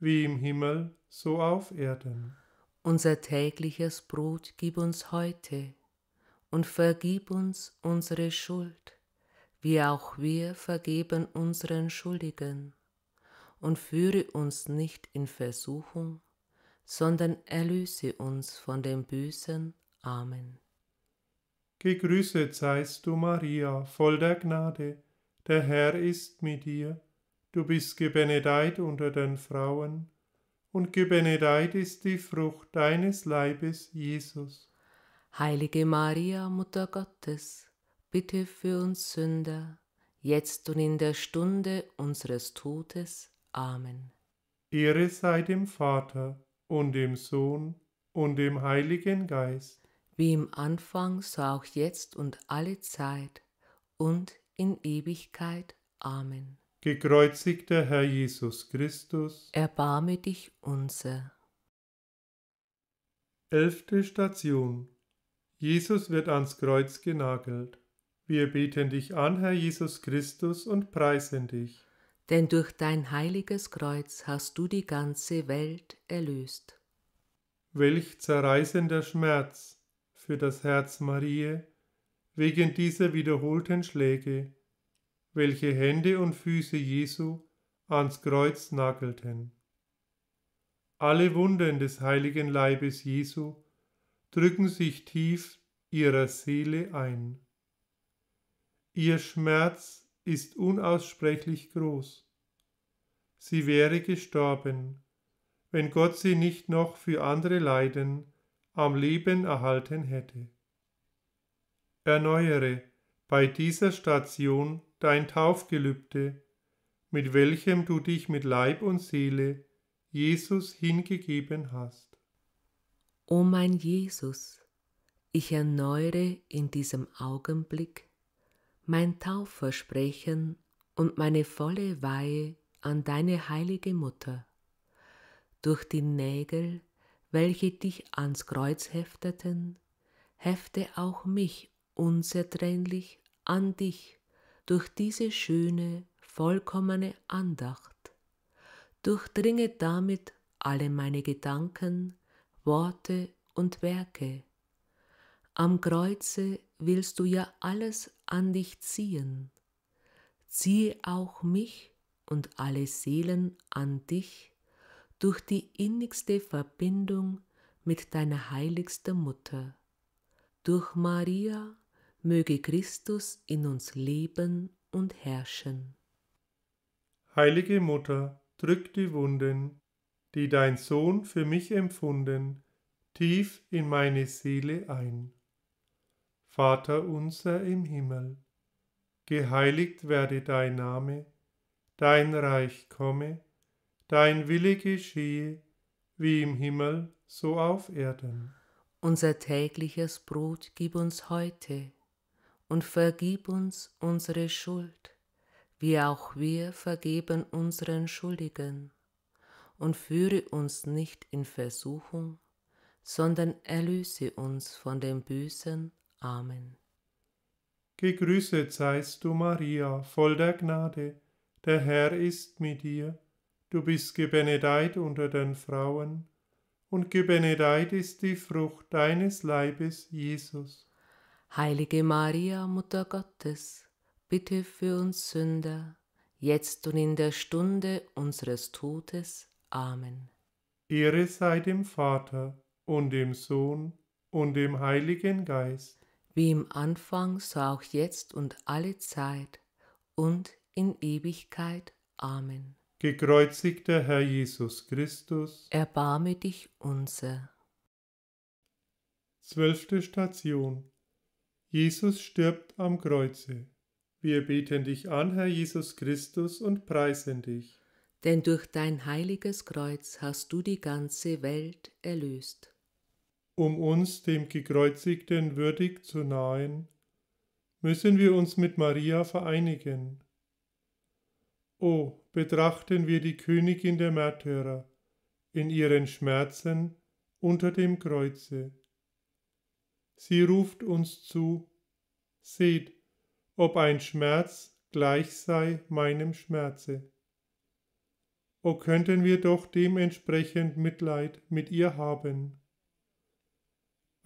wie im Himmel, so auf Erden. Unser tägliches Brot gib uns heute und vergib uns unsere Schuld, wie auch wir vergeben unseren Schuldigen und führe uns nicht in Versuchung, sondern erlöse uns von dem Bösen. Amen. Gegrüßet seist du, Maria, voll der Gnade, der Herr ist mit dir. Du bist gebenedeit unter den Frauen, und gebenedeit ist die Frucht deines Leibes, Jesus. Heilige Maria, Mutter Gottes, bitte für uns Sünder, jetzt und in der Stunde unseres Todes. Amen. Ehre sei dem Vater und dem Sohn und dem Heiligen Geist. Wie im Anfang, so auch jetzt und alle Zeit und in Ewigkeit. Amen. Gekreuzigter Herr Jesus Christus, erbarme dich unser. Elfte Station Jesus wird ans Kreuz genagelt. Wir beten dich an, Herr Jesus Christus, und preisen dich denn durch dein heiliges Kreuz hast du die ganze Welt erlöst. Welch zerreißender Schmerz für das Herz Marie wegen dieser wiederholten Schläge, welche Hände und Füße Jesu ans Kreuz nagelten. Alle Wunden des heiligen Leibes Jesu drücken sich tief ihrer Seele ein. Ihr Schmerz ist unaussprechlich groß. Sie wäre gestorben, wenn Gott sie nicht noch für andere Leiden am Leben erhalten hätte. Erneuere bei dieser Station dein Taufgelübde, mit welchem du dich mit Leib und Seele Jesus hingegeben hast. O mein Jesus, ich erneuere in diesem Augenblick mein Taufversprechen und meine volle Weihe an deine heilige Mutter. Durch die Nägel, welche dich ans Kreuz hefteten, hefte auch mich unzertrennlich an dich durch diese schöne, vollkommene Andacht. Durchdringe damit alle meine Gedanken, Worte und Werke. Am Kreuze willst du ja alles an dich ziehen. Ziehe auch mich und alle Seelen an dich durch die innigste Verbindung mit deiner heiligsten Mutter. Durch Maria möge Christus in uns leben und herrschen. Heilige Mutter, drück die Wunden, die dein Sohn für mich empfunden, tief in meine Seele ein. Vater unser im Himmel, geheiligt werde dein Name, dein Reich komme, dein Wille geschehe, wie im Himmel, so auf Erden. Unser tägliches Brot gib uns heute und vergib uns unsere Schuld, wie auch wir vergeben unseren Schuldigen. Und führe uns nicht in Versuchung, sondern erlöse uns von dem Bösen Amen. Gegrüßet seist du, Maria, voll der Gnade, der Herr ist mit dir. Du bist gebenedeit unter den Frauen, und gebenedeit ist die Frucht deines Leibes, Jesus. Heilige Maria, Mutter Gottes, bitte für uns Sünder, jetzt und in der Stunde unseres Todes. Amen. Ehre sei dem Vater und dem Sohn und dem Heiligen Geist wie im Anfang, so auch jetzt und alle Zeit und in Ewigkeit. Amen. Gekreuzigter Herr Jesus Christus, erbarme dich unser. Zwölfte Station Jesus stirbt am Kreuze. Wir beten dich an, Herr Jesus Christus, und preisen dich. Denn durch dein heiliges Kreuz hast du die ganze Welt erlöst. Um uns dem Gekreuzigten würdig zu nahen, müssen wir uns mit Maria vereinigen. O, betrachten wir die Königin der Märtyrer in ihren Schmerzen unter dem Kreuze. Sie ruft uns zu, seht, ob ein Schmerz gleich sei meinem Schmerze. O könnten wir doch dementsprechend Mitleid mit ihr haben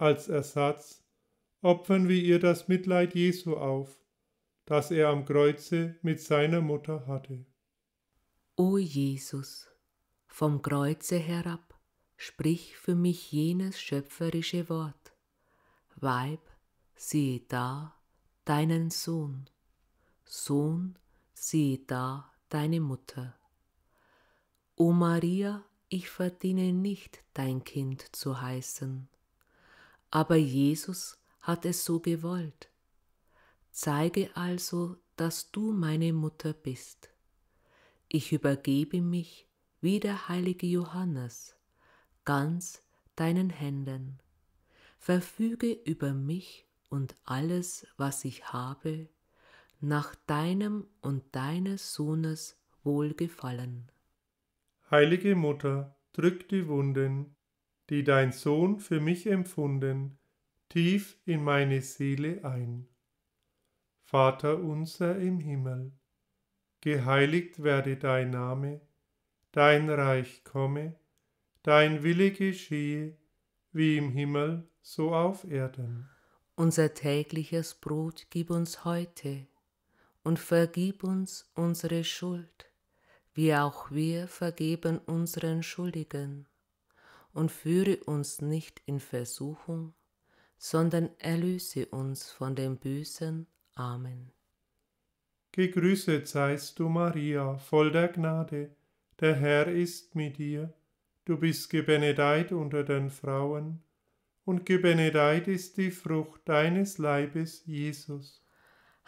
als Ersatz opfern wir ihr das Mitleid Jesu auf, das er am Kreuze mit seiner Mutter hatte. O Jesus, vom Kreuze herab, sprich für mich jenes schöpferische Wort. Weib, siehe da deinen Sohn, Sohn, siehe da deine Mutter. O Maria, ich verdiene nicht, dein Kind zu heißen aber Jesus hat es so gewollt. Zeige also, dass du meine Mutter bist. Ich übergebe mich, wie der heilige Johannes, ganz deinen Händen. Verfüge über mich und alles, was ich habe, nach deinem und deines Sohnes Wohlgefallen. Heilige Mutter, drück die Wunden, die dein Sohn für mich empfunden, tief in meine Seele ein. Vater unser im Himmel, geheiligt werde dein Name, dein Reich komme, dein Wille geschehe, wie im Himmel, so auf Erden. Unser tägliches Brot gib uns heute und vergib uns unsere Schuld, wie auch wir vergeben unseren Schuldigen und führe uns nicht in Versuchung, sondern erlöse uns von dem Bösen. Amen. Gegrüßet seist du, Maria, voll der Gnade, der Herr ist mit dir. Du bist gebenedeit unter den Frauen, und gebenedeit ist die Frucht deines Leibes, Jesus.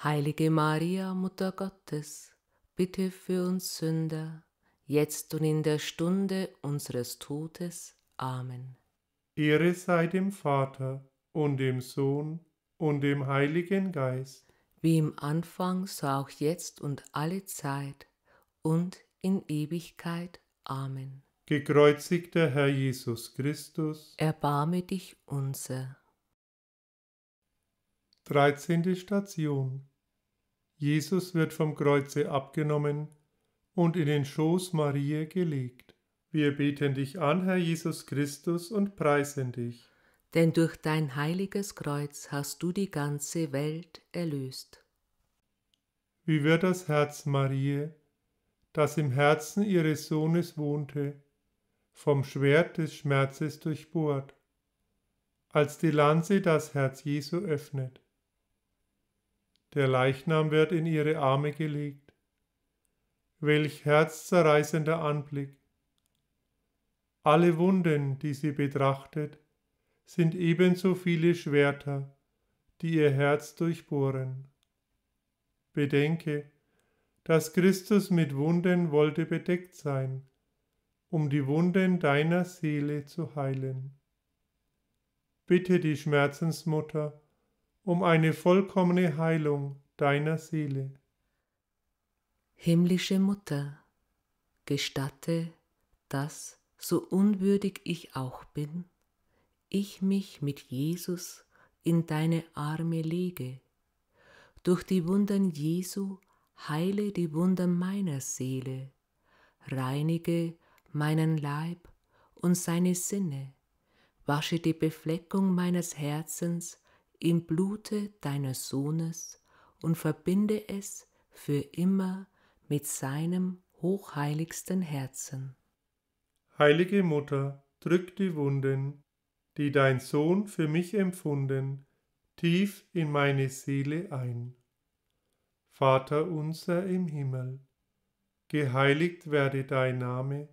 Heilige Maria, Mutter Gottes, bitte für uns Sünder, jetzt und in der Stunde unseres Todes. Amen. Ehre sei dem Vater und dem Sohn und dem Heiligen Geist. Wie im Anfang, so auch jetzt und alle Zeit und in Ewigkeit. Amen. Gekreuzigter Herr Jesus Christus, erbarme dich unser. 13. Station Jesus wird vom Kreuze abgenommen und in den Schoß Maria gelegt. Wir beten dich an, Herr Jesus Christus, und preisen dich. Denn durch dein heiliges Kreuz hast du die ganze Welt erlöst. Wie wird das Herz Marie, das im Herzen ihres Sohnes wohnte, vom Schwert des Schmerzes durchbohrt, als die Lanze das Herz Jesu öffnet. Der Leichnam wird in ihre Arme gelegt. Welch herzzerreißender Anblick! Alle Wunden, die sie betrachtet, sind ebenso viele Schwerter, die ihr Herz durchbohren. Bedenke, dass Christus mit Wunden wollte bedeckt sein, um die Wunden deiner Seele zu heilen. Bitte die Schmerzensmutter um eine vollkommene Heilung deiner Seele. Himmlische Mutter, gestatte, dass so unwürdig ich auch bin, ich mich mit Jesus in deine Arme lege. Durch die Wundern Jesu heile die Wunder meiner Seele, reinige meinen Leib und seine Sinne, wasche die Befleckung meines Herzens im Blute deines Sohnes und verbinde es für immer mit seinem hochheiligsten Herzen. Heilige Mutter, drück die Wunden, die dein Sohn für mich empfunden, tief in meine Seele ein. Vater unser im Himmel, geheiligt werde dein Name,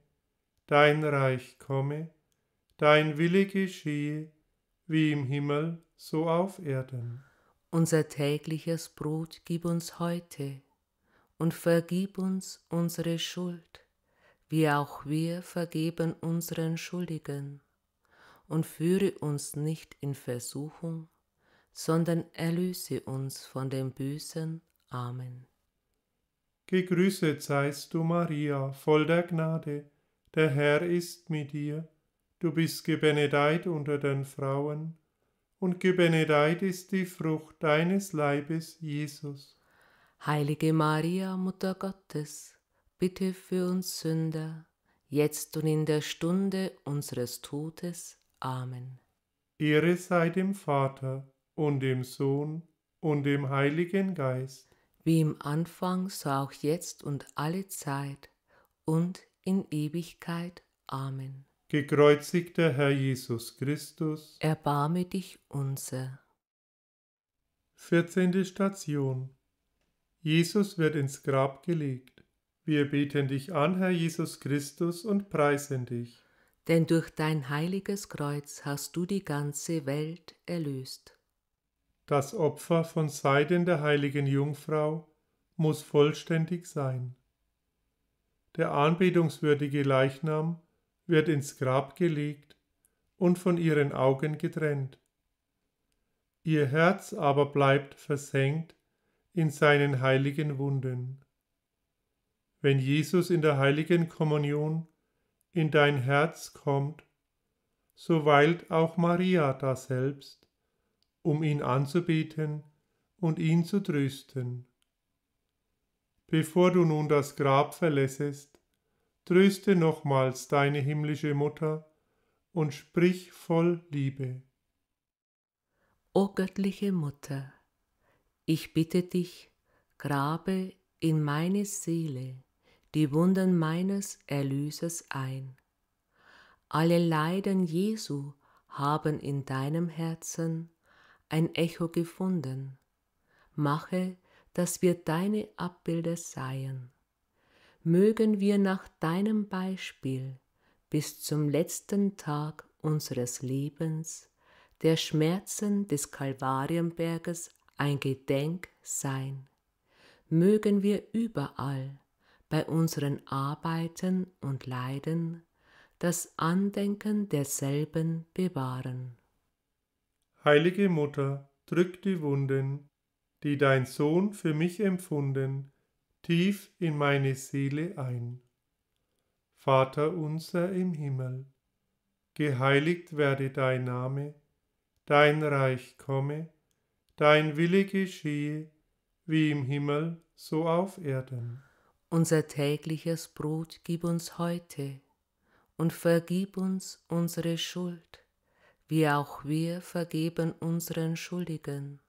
dein Reich komme, dein Wille geschehe, wie im Himmel, so auf Erden. Unser tägliches Brot gib uns heute und vergib uns unsere Schuld wie auch wir vergeben unseren Schuldigen. Und führe uns nicht in Versuchung, sondern erlöse uns von dem Bösen. Amen. Gegrüßet seist du, Maria, voll der Gnade, der Herr ist mit dir. Du bist gebenedeit unter den Frauen, und gebenedeit ist die Frucht deines Leibes, Jesus. Heilige Maria, Mutter Gottes, bitte für uns Sünder, jetzt und in der Stunde unseres Todes. Amen. Ehre sei dem Vater und dem Sohn und dem Heiligen Geist. Wie im Anfang, so auch jetzt und alle Zeit und in Ewigkeit. Amen. Gekreuzigter Herr Jesus Christus, erbarme dich unser. 14. Station Jesus wird ins Grab gelegt. Wir beten dich an, Herr Jesus Christus, und preisen dich. Denn durch dein heiliges Kreuz hast du die ganze Welt erlöst. Das Opfer von Seiten der heiligen Jungfrau muss vollständig sein. Der anbetungswürdige Leichnam wird ins Grab gelegt und von ihren Augen getrennt. Ihr Herz aber bleibt versenkt in seinen heiligen Wunden wenn Jesus in der heiligen Kommunion in dein Herz kommt, so weilt auch Maria daselbst, um ihn anzubeten und ihn zu trösten. Bevor du nun das Grab verlässest, tröste nochmals deine himmlische Mutter und sprich voll Liebe. O göttliche Mutter, ich bitte dich, grabe in meine Seele die Wunden meines Erlöses ein. Alle Leiden Jesu haben in deinem Herzen ein Echo gefunden. Mache, dass wir deine Abbilder seien. Mögen wir nach deinem Beispiel bis zum letzten Tag unseres Lebens der Schmerzen des Kalvarienberges ein Gedenk sein. Mögen wir überall bei unseren Arbeiten und Leiden das Andenken derselben bewahren. Heilige Mutter, drück die Wunden, die dein Sohn für mich empfunden, tief in meine Seele ein. Vater unser im Himmel, geheiligt werde dein Name, dein Reich komme, dein Wille geschehe, wie im Himmel so auf Erden. Unser tägliches Brot gib uns heute und vergib uns unsere Schuld, wie auch wir vergeben unseren Schuldigen.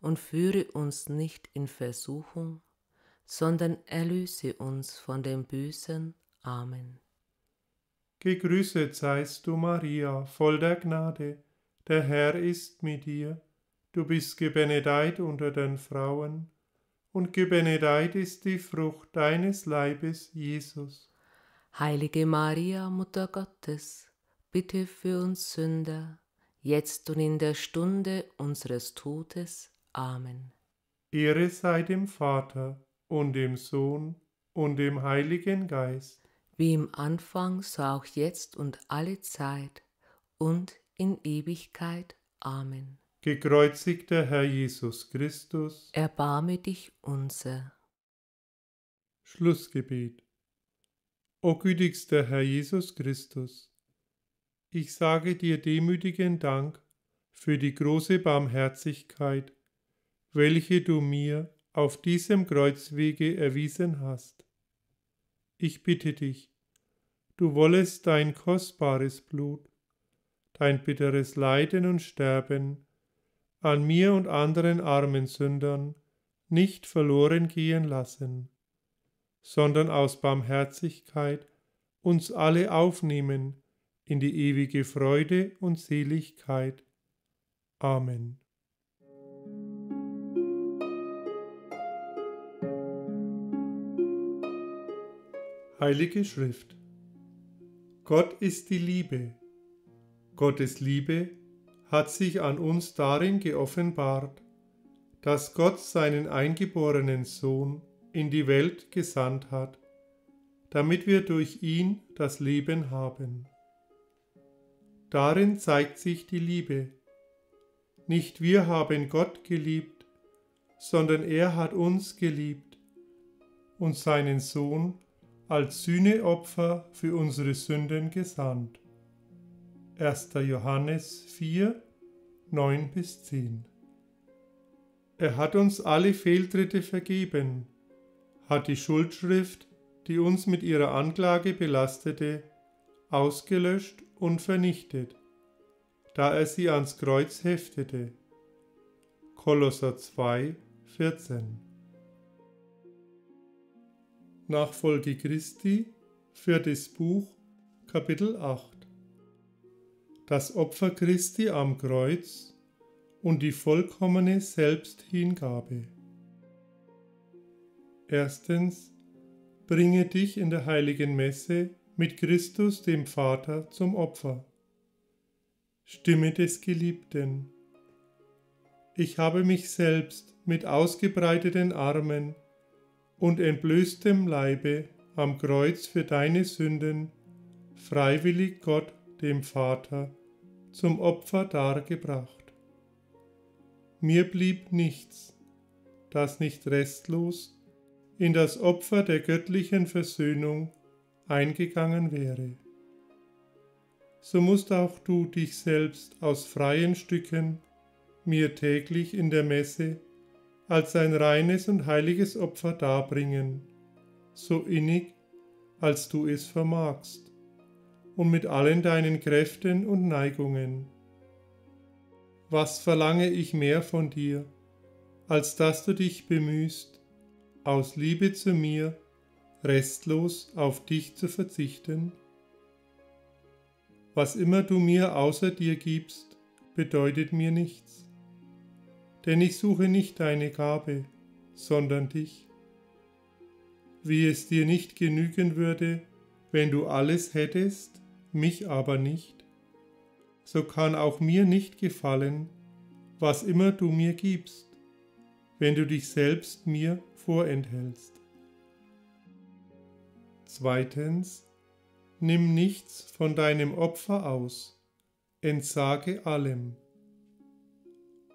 Und führe uns nicht in Versuchung, sondern erlöse uns von dem Bösen. Amen. Gegrüßet seist du, Maria, voll der Gnade, der Herr ist mit dir. Du bist gebenedeit unter den Frauen und gebenedeit ist die Frucht deines Leibes, Jesus. Heilige Maria, Mutter Gottes, bitte für uns Sünder, jetzt und in der Stunde unseres Todes. Amen. Ehre sei dem Vater und dem Sohn und dem Heiligen Geist. Wie im Anfang, so auch jetzt und alle Zeit und in Ewigkeit. Amen gekreuzigter Herr Jesus Christus, erbarme dich unser. Schlussgebet. O gütigster Herr Jesus Christus, ich sage dir demütigen Dank für die große Barmherzigkeit, welche du mir auf diesem Kreuzwege erwiesen hast. Ich bitte dich, du wollest dein kostbares Blut, dein bitteres Leiden und Sterben an mir und anderen armen Sündern nicht verloren gehen lassen, sondern aus Barmherzigkeit uns alle aufnehmen in die ewige Freude und Seligkeit. Amen. Heilige Schrift Gott ist die Liebe. Gottes Liebe hat sich an uns darin geoffenbart, dass Gott seinen eingeborenen Sohn in die Welt gesandt hat, damit wir durch ihn das Leben haben. Darin zeigt sich die Liebe. Nicht wir haben Gott geliebt, sondern er hat uns geliebt und seinen Sohn als Sühneopfer für unsere Sünden gesandt. 1. Johannes 4, 9 bis 10. Er hat uns alle Fehltritte vergeben, hat die Schuldschrift, die uns mit ihrer Anklage belastete, ausgelöscht und vernichtet, da er sie ans Kreuz heftete. Kolosser 2, 14. Nachfolge Christi, viertes Buch, Kapitel 8 das Opfer Christi am Kreuz und die vollkommene Selbsthingabe. Erstens, bringe dich in der heiligen Messe mit Christus dem Vater zum Opfer. Stimme des Geliebten. Ich habe mich selbst mit ausgebreiteten Armen und entblößtem Leibe am Kreuz für deine Sünden freiwillig Gott dem Vater, zum Opfer dargebracht. Mir blieb nichts, das nicht restlos in das Opfer der göttlichen Versöhnung eingegangen wäre. So musst auch du dich selbst aus freien Stücken mir täglich in der Messe als ein reines und heiliges Opfer darbringen, so innig, als du es vermagst und mit allen deinen Kräften und Neigungen. Was verlange ich mehr von dir, als dass du dich bemühst, aus Liebe zu mir restlos auf dich zu verzichten? Was immer du mir außer dir gibst, bedeutet mir nichts, denn ich suche nicht deine Gabe, sondern dich. Wie es dir nicht genügen würde, wenn du alles hättest, mich aber nicht, so kann auch mir nicht gefallen, was immer du mir gibst, wenn du dich selbst mir vorenthältst. Zweitens, nimm nichts von deinem Opfer aus, entsage allem.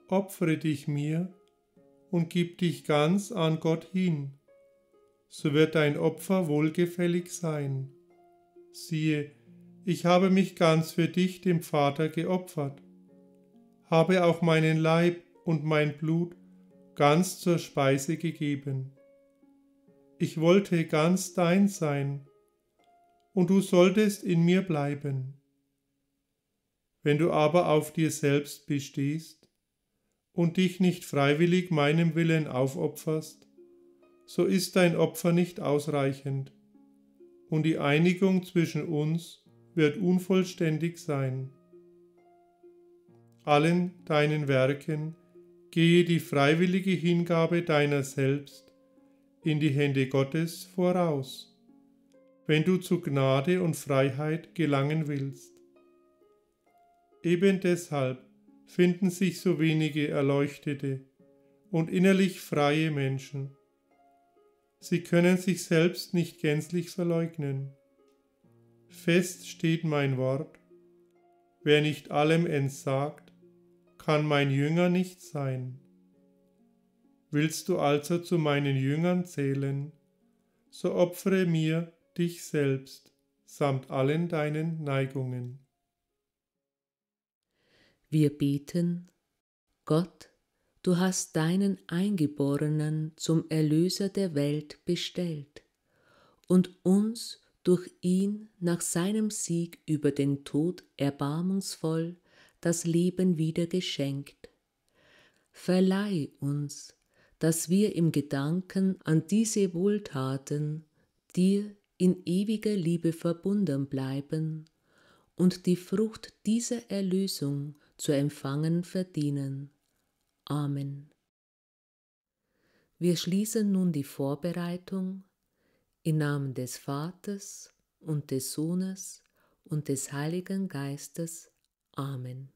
Opfere dich mir und gib dich ganz an Gott hin, so wird dein Opfer wohlgefällig sein. Siehe, ich habe mich ganz für dich, dem Vater, geopfert, habe auch meinen Leib und mein Blut ganz zur Speise gegeben. Ich wollte ganz dein sein, und du solltest in mir bleiben. Wenn du aber auf dir selbst bestehst und dich nicht freiwillig meinem Willen aufopferst, so ist dein Opfer nicht ausreichend, und die Einigung zwischen uns wird unvollständig sein. Allen deinen Werken gehe die freiwillige Hingabe deiner selbst in die Hände Gottes voraus, wenn du zu Gnade und Freiheit gelangen willst. Eben deshalb finden sich so wenige erleuchtete und innerlich freie Menschen. Sie können sich selbst nicht gänzlich verleugnen. Fest steht mein Wort. Wer nicht allem entsagt, kann mein Jünger nicht sein. Willst du also zu meinen Jüngern zählen, so opfere mir dich selbst samt allen deinen Neigungen. Wir beten, Gott, du hast deinen Eingeborenen zum Erlöser der Welt bestellt und uns durch ihn nach seinem Sieg über den Tod erbarmungsvoll das Leben wieder geschenkt. Verleih uns, dass wir im Gedanken an diese Wohltaten dir in ewiger Liebe verbunden bleiben und die Frucht dieser Erlösung zu empfangen verdienen. Amen. Wir schließen nun die Vorbereitung im Namen des Vaters und des Sohnes und des Heiligen Geistes. Amen.